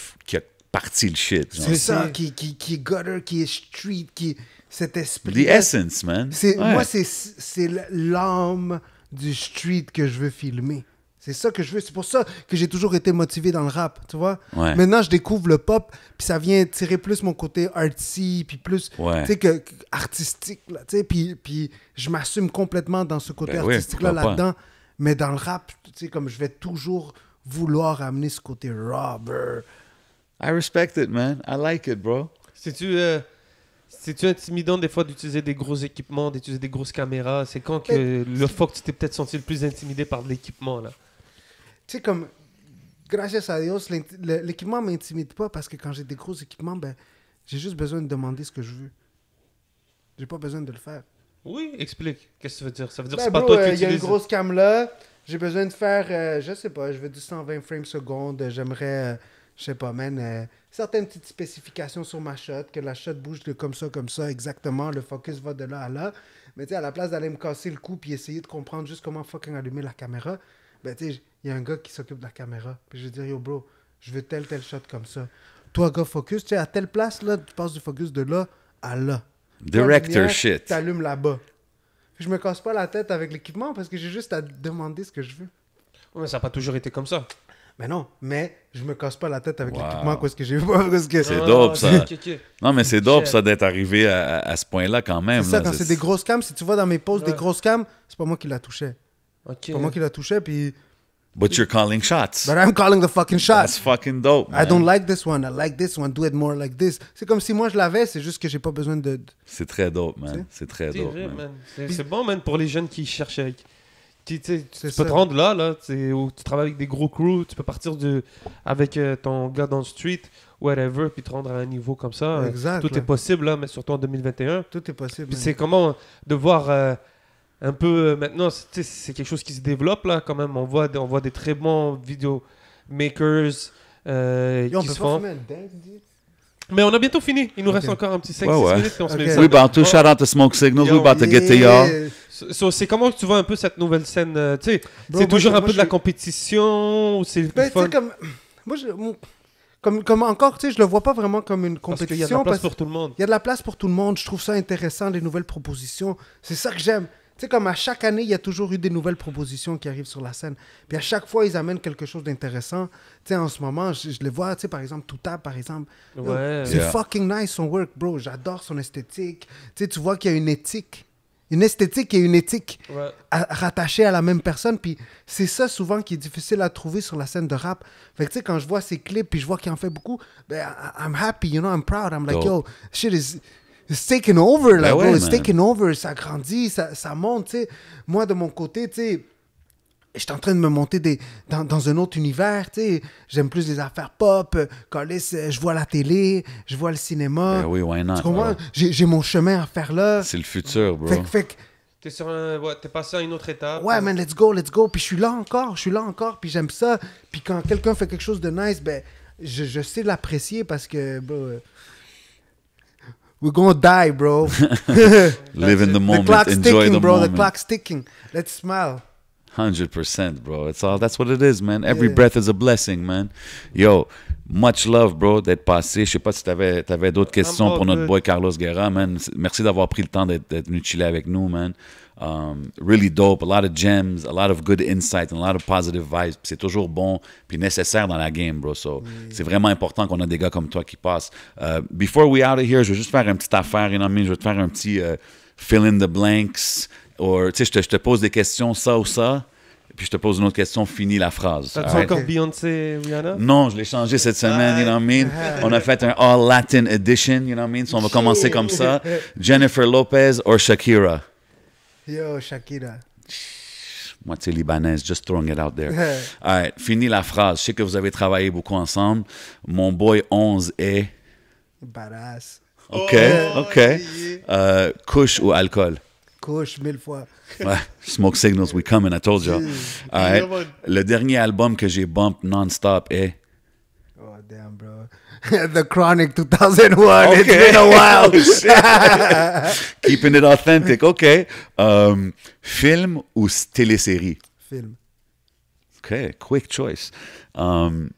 parti le shit. C'est ça, qui, qui, qui est gutter, qui est street, qui cet esprit. The essence, man. Moi, c'est l'âme du street que je veux filmer. C'est ça que je veux. C'est pour ça que j'ai toujours été motivé dans le rap, tu vois. Maintenant, je découvre le pop, puis ça vient tirer plus mon côté artsy, puis plus, que, artistique, là, tu sais. Puis, je m'assume complètement dans ce côté ben artistique-là, là-dedans. Mais dans le rap, tu sais, comme je vais toujours vouloir amener ce côté robber, I respect it, man. I like it, bro. C'est-tu. Euh, tu intimidant des fois d'utiliser des gros équipements, d'utiliser des grosses caméras C'est quand que le fois que tu t'es peut-être senti le plus intimidé par de l'équipement là Tu sais, comme, grâce à Dios, l'équipement l'équipement m'intimide pas parce que quand j'ai des gros équipements, ben, j'ai juste besoin de demander ce que je veux. J'ai pas besoin de le faire. Oui, explique. Qu'est-ce que tu veut dire Ça veut dire que ben, c'est pas toi qui utilises euh, Il y a une grosse cam là. J'ai besoin de faire, euh, je sais pas, je veux du 120 frames secondes. J'aimerais euh, je sais pas, man, euh, certaines petites spécifications sur ma shot, que la shot bouge de comme ça, comme ça, exactement, le focus va de là à là. Mais tu sais, à la place d'aller me casser le cou puis essayer de comprendre juste comment fucking allumer la caméra, ben tu sais, il y a un gars qui s'occupe de la caméra. Puis je vais dire, yo bro, je veux tel, tel shot comme ça. Toi, gars, focus, tu sais, à telle place, là, tu passes du focus de là à là. Director shit. Tu allumes là-bas. Je me casse pas la tête avec l'équipement parce que j'ai juste à demander ce que je veux. Ouais, mais ça n'a pas toujours été comme ça. Mais non, mais je me casse pas la tête avec l'équipement, quoi, ce que j'ai que... C'est ah, dope, ça. Non, mais c'est dope, ça, d'être arrivé à, à ce point-là quand même. C'est ça, quand c'est des grosses cams, si tu vois dans mes posts des grosses cams, c'est pas moi qui la touchais. Okay. C'est pas moi qui la touchais, puis... But you're calling shots. But I'm calling the fucking shots. That's fucking dope. Man. I don't like this one. I like this one. Do it more like this. C'est comme si moi je l'avais, c'est juste que j'ai pas besoin de. C'est très dope, man. C'est très dope. C'est bon, man. Pour les jeunes qui cherchent, avec tu, peux te rendre là, là où tu travailles avec des gros crews, tu peux partir de, avec euh, ton gars dans le street, whatever, puis te rendre à un niveau comme ça. tout est possible, là, mais surtout en 2021. Tout est possible. c'est comment euh, de voir euh, un peu maintenant, c'est quelque chose qui se développe, là, quand même. On voit, on voit des très bons video makers qui se font. Mais on a bientôt fini. Il nous reste encore un petit 5 ouais, On se about ben, to shout out the smoke signals. We about to get y'all c'est comment tu vois un peu cette nouvelle scène euh, Tu c'est toujours un peu de la compétition c'est ben, comme moi je, comme, comme encore, tu je le vois pas vraiment comme une compétition. Parce il y a de la place pour tout le monde. Il y a de la place pour tout le monde. Je trouve ça intéressant, les nouvelles propositions. C'est ça que j'aime. Tu sais, comme à chaque année, il y a toujours eu des nouvelles propositions qui arrivent sur la scène. Puis à chaque fois, ils amènent quelque chose d'intéressant. Tu sais, en ce moment, je, les vois, tu sais, par exemple, Touta, par exemple. C'est fucking nice son work, bro. J'adore son esthétique. Tu sais, tu vois qu'il y a une éthique une esthétique et une éthique à, rattachées à la même personne. Puis c'est ça souvent qui est difficile à trouver sur la scène de rap. Fait que tu sais, quand je vois ces clips puis je vois qu'il en fait beaucoup, ben, I'm happy, you know, I'm proud. I'm like, yo, shit is. It's taking over, Like, ben It's taking over. Ça grandit, ça, ça monte, tu sais. Moi, de mon côté, tu sais, j'étais en train de me monter dans, un autre univers, tu sais. J'aime plus les affaires pop, euh, Colis, euh, je vois la télé, je vois le cinéma. Ben oui, why not? Tu comprends? J'ai mon chemin à faire là. C'est le futur, bro. Tu T'es es passé à une autre étape. Ouais, man, let's go, let's go. Puis je suis là encore, je suis là encore, puis j'aime ça. Puis quand quelqu'un fait quelque chose de nice, ben, je, sais l'apprécier parce que, we're euh, We're gonna die, bro. Live in the moment, the clock's enjoy ticking, the bro. The clock's ticking. Let's smile. 100% bro. It's all. That's what it is, man. Every breath is a blessing, man. Yo, much love, bro, d'être passé. Je sais pas si t'avais avais, d'autres ah, questions pour notre boy Carlos Guerra, man. Merci d'avoir pris le temps d'être venu chiller avec nous, man. Um, really dope. A lot of gems, a lot of good insight, and a lot of positive vibes. C'est toujours bon, puis nécessaire dans la game, bro. So, mm. c'est vraiment important qu'on a des gars comme toi qui passent. Euh, before we out of here, je vais juste faire une petite affaire, you know what I mean? Je vais te faire un petit euh, fill in the blanks tu sais, je te pose des questions, ça ou ça puis je te pose une autre question, finis la phrase. T'as right. encore Beyoncé, Rihanna? Non, je l'ai changé cette ah, semaine, you know what I mean? Ah. On a fait un All Latin Edition, you know what I mean? on va commencer comme ça. Jennifer Lopez ou Shakira? Yo, Shakira. Moi, Moitié libanaise, just throwing it out there. All right, finis la phrase. Je sais que vous avez travaillé beaucoup ensemble. Mon boy 11 est... Badass. OK, oh, OK. Euh, couche ou alcool? couche mille fois. Smoke Signals, we coming, I told you. Right. Le dernier album que j'ai bump non-stop est. Oh, damn, bro. The Chronic 2001. It's been a while. Oh, Keeping it authentic. OK. Um, film ou télésérie? Film. OK. Quick choice. Um,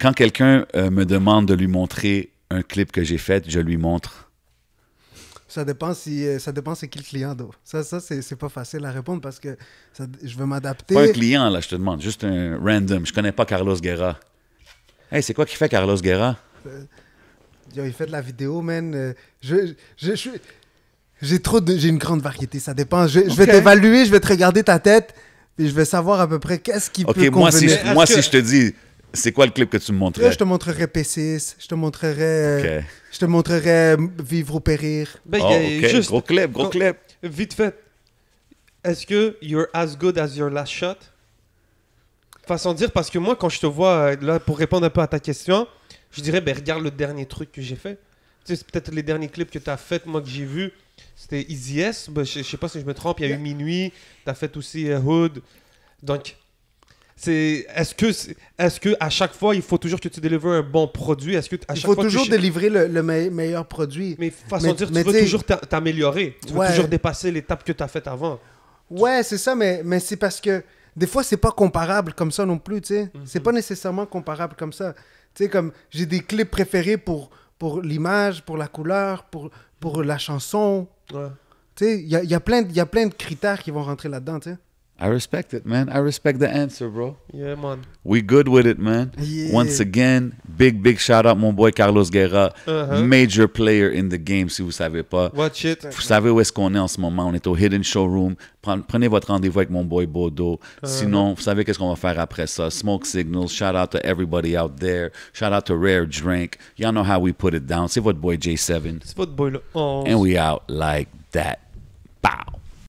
quand quelqu'un euh, me demande de lui montrer un clip que j'ai fait, je lui montre ça dépend si euh, ça dépend c'est qui le client d'eau. Ça, ça c'est pas facile à répondre parce que je veux m'adapter. Pas un client, là, je te demande. Juste un random. Je connais pas Carlos Guerra. Hey, c'est quoi qui fait Carlos Guerra? Euh, il fait de la vidéo, man. Euh, je, je, j'ai trop j'ai une grande variété. Ça dépend. Je, vais t'évaluer, je vais te regarder ta tête, et je vais savoir à peu près qu'est-ce qui peut moi moi, si je te dis, c'est quoi le clip que tu me montrais? je te montrerai P6, je te montrerai je te montrerai Vivre ou Périr. Ben, ah, juste, gros clip, gros clip. Vite fait, est-ce que you're as good as your last shot? Façon de dire, parce que moi, quand je te vois, euh, là, pour répondre un peu à ta question, je dirais, ben, regarde le dernier truc que j'ai fait. c'est peut-être les derniers clips que tu as fait, moi, que j'ai vu. C'était Easy S, ben, je, ne sais pas si je me trompe, il y a eu Minuit, tu as fait aussi euh, Hood. Donc, est-ce que est-ce que à chaque fois il faut toujours que tu délivres un bon produit est-ce que à il faut toujours délivrer le, meilleur produit mais façon de dire tu veux toujours t'améliorer tu toujours dépasser l'étape que tu as faite avant ouais c'est ça mais mais c'est parce que des fois c'est pas comparable comme ça non plus tu sais mm-hmm. c'est pas nécessairement comparable comme ça tu sais comme j'ai des clips préférés pour pour l'image pour la couleur pour pour la chanson tu sais il y a, plein il y a plein de critères qui vont rentrer là-dedans tu sais I respect it, man. I respect the answer, bro. Yeah, man. We good with it, man. Once again, big, big shout out, mon boy Carlos Guerra. Uh-huh. Major player in the game, si vous savez pas. Watch it. Vous savez où est-ce qu'on est en ce moment. On est au Hidden Showroom. Prenez votre rendez-vous avec mon boy Bodo. Uh-huh. Sinon, vous savez qu'est-ce qu'on va faire après ça. Smoke Signals. Shout out to everybody out there. Shout out to Rare Drink. Y'all know how we put it down. C'est votre boy J7. C'est votre boy And we out like that. Bow.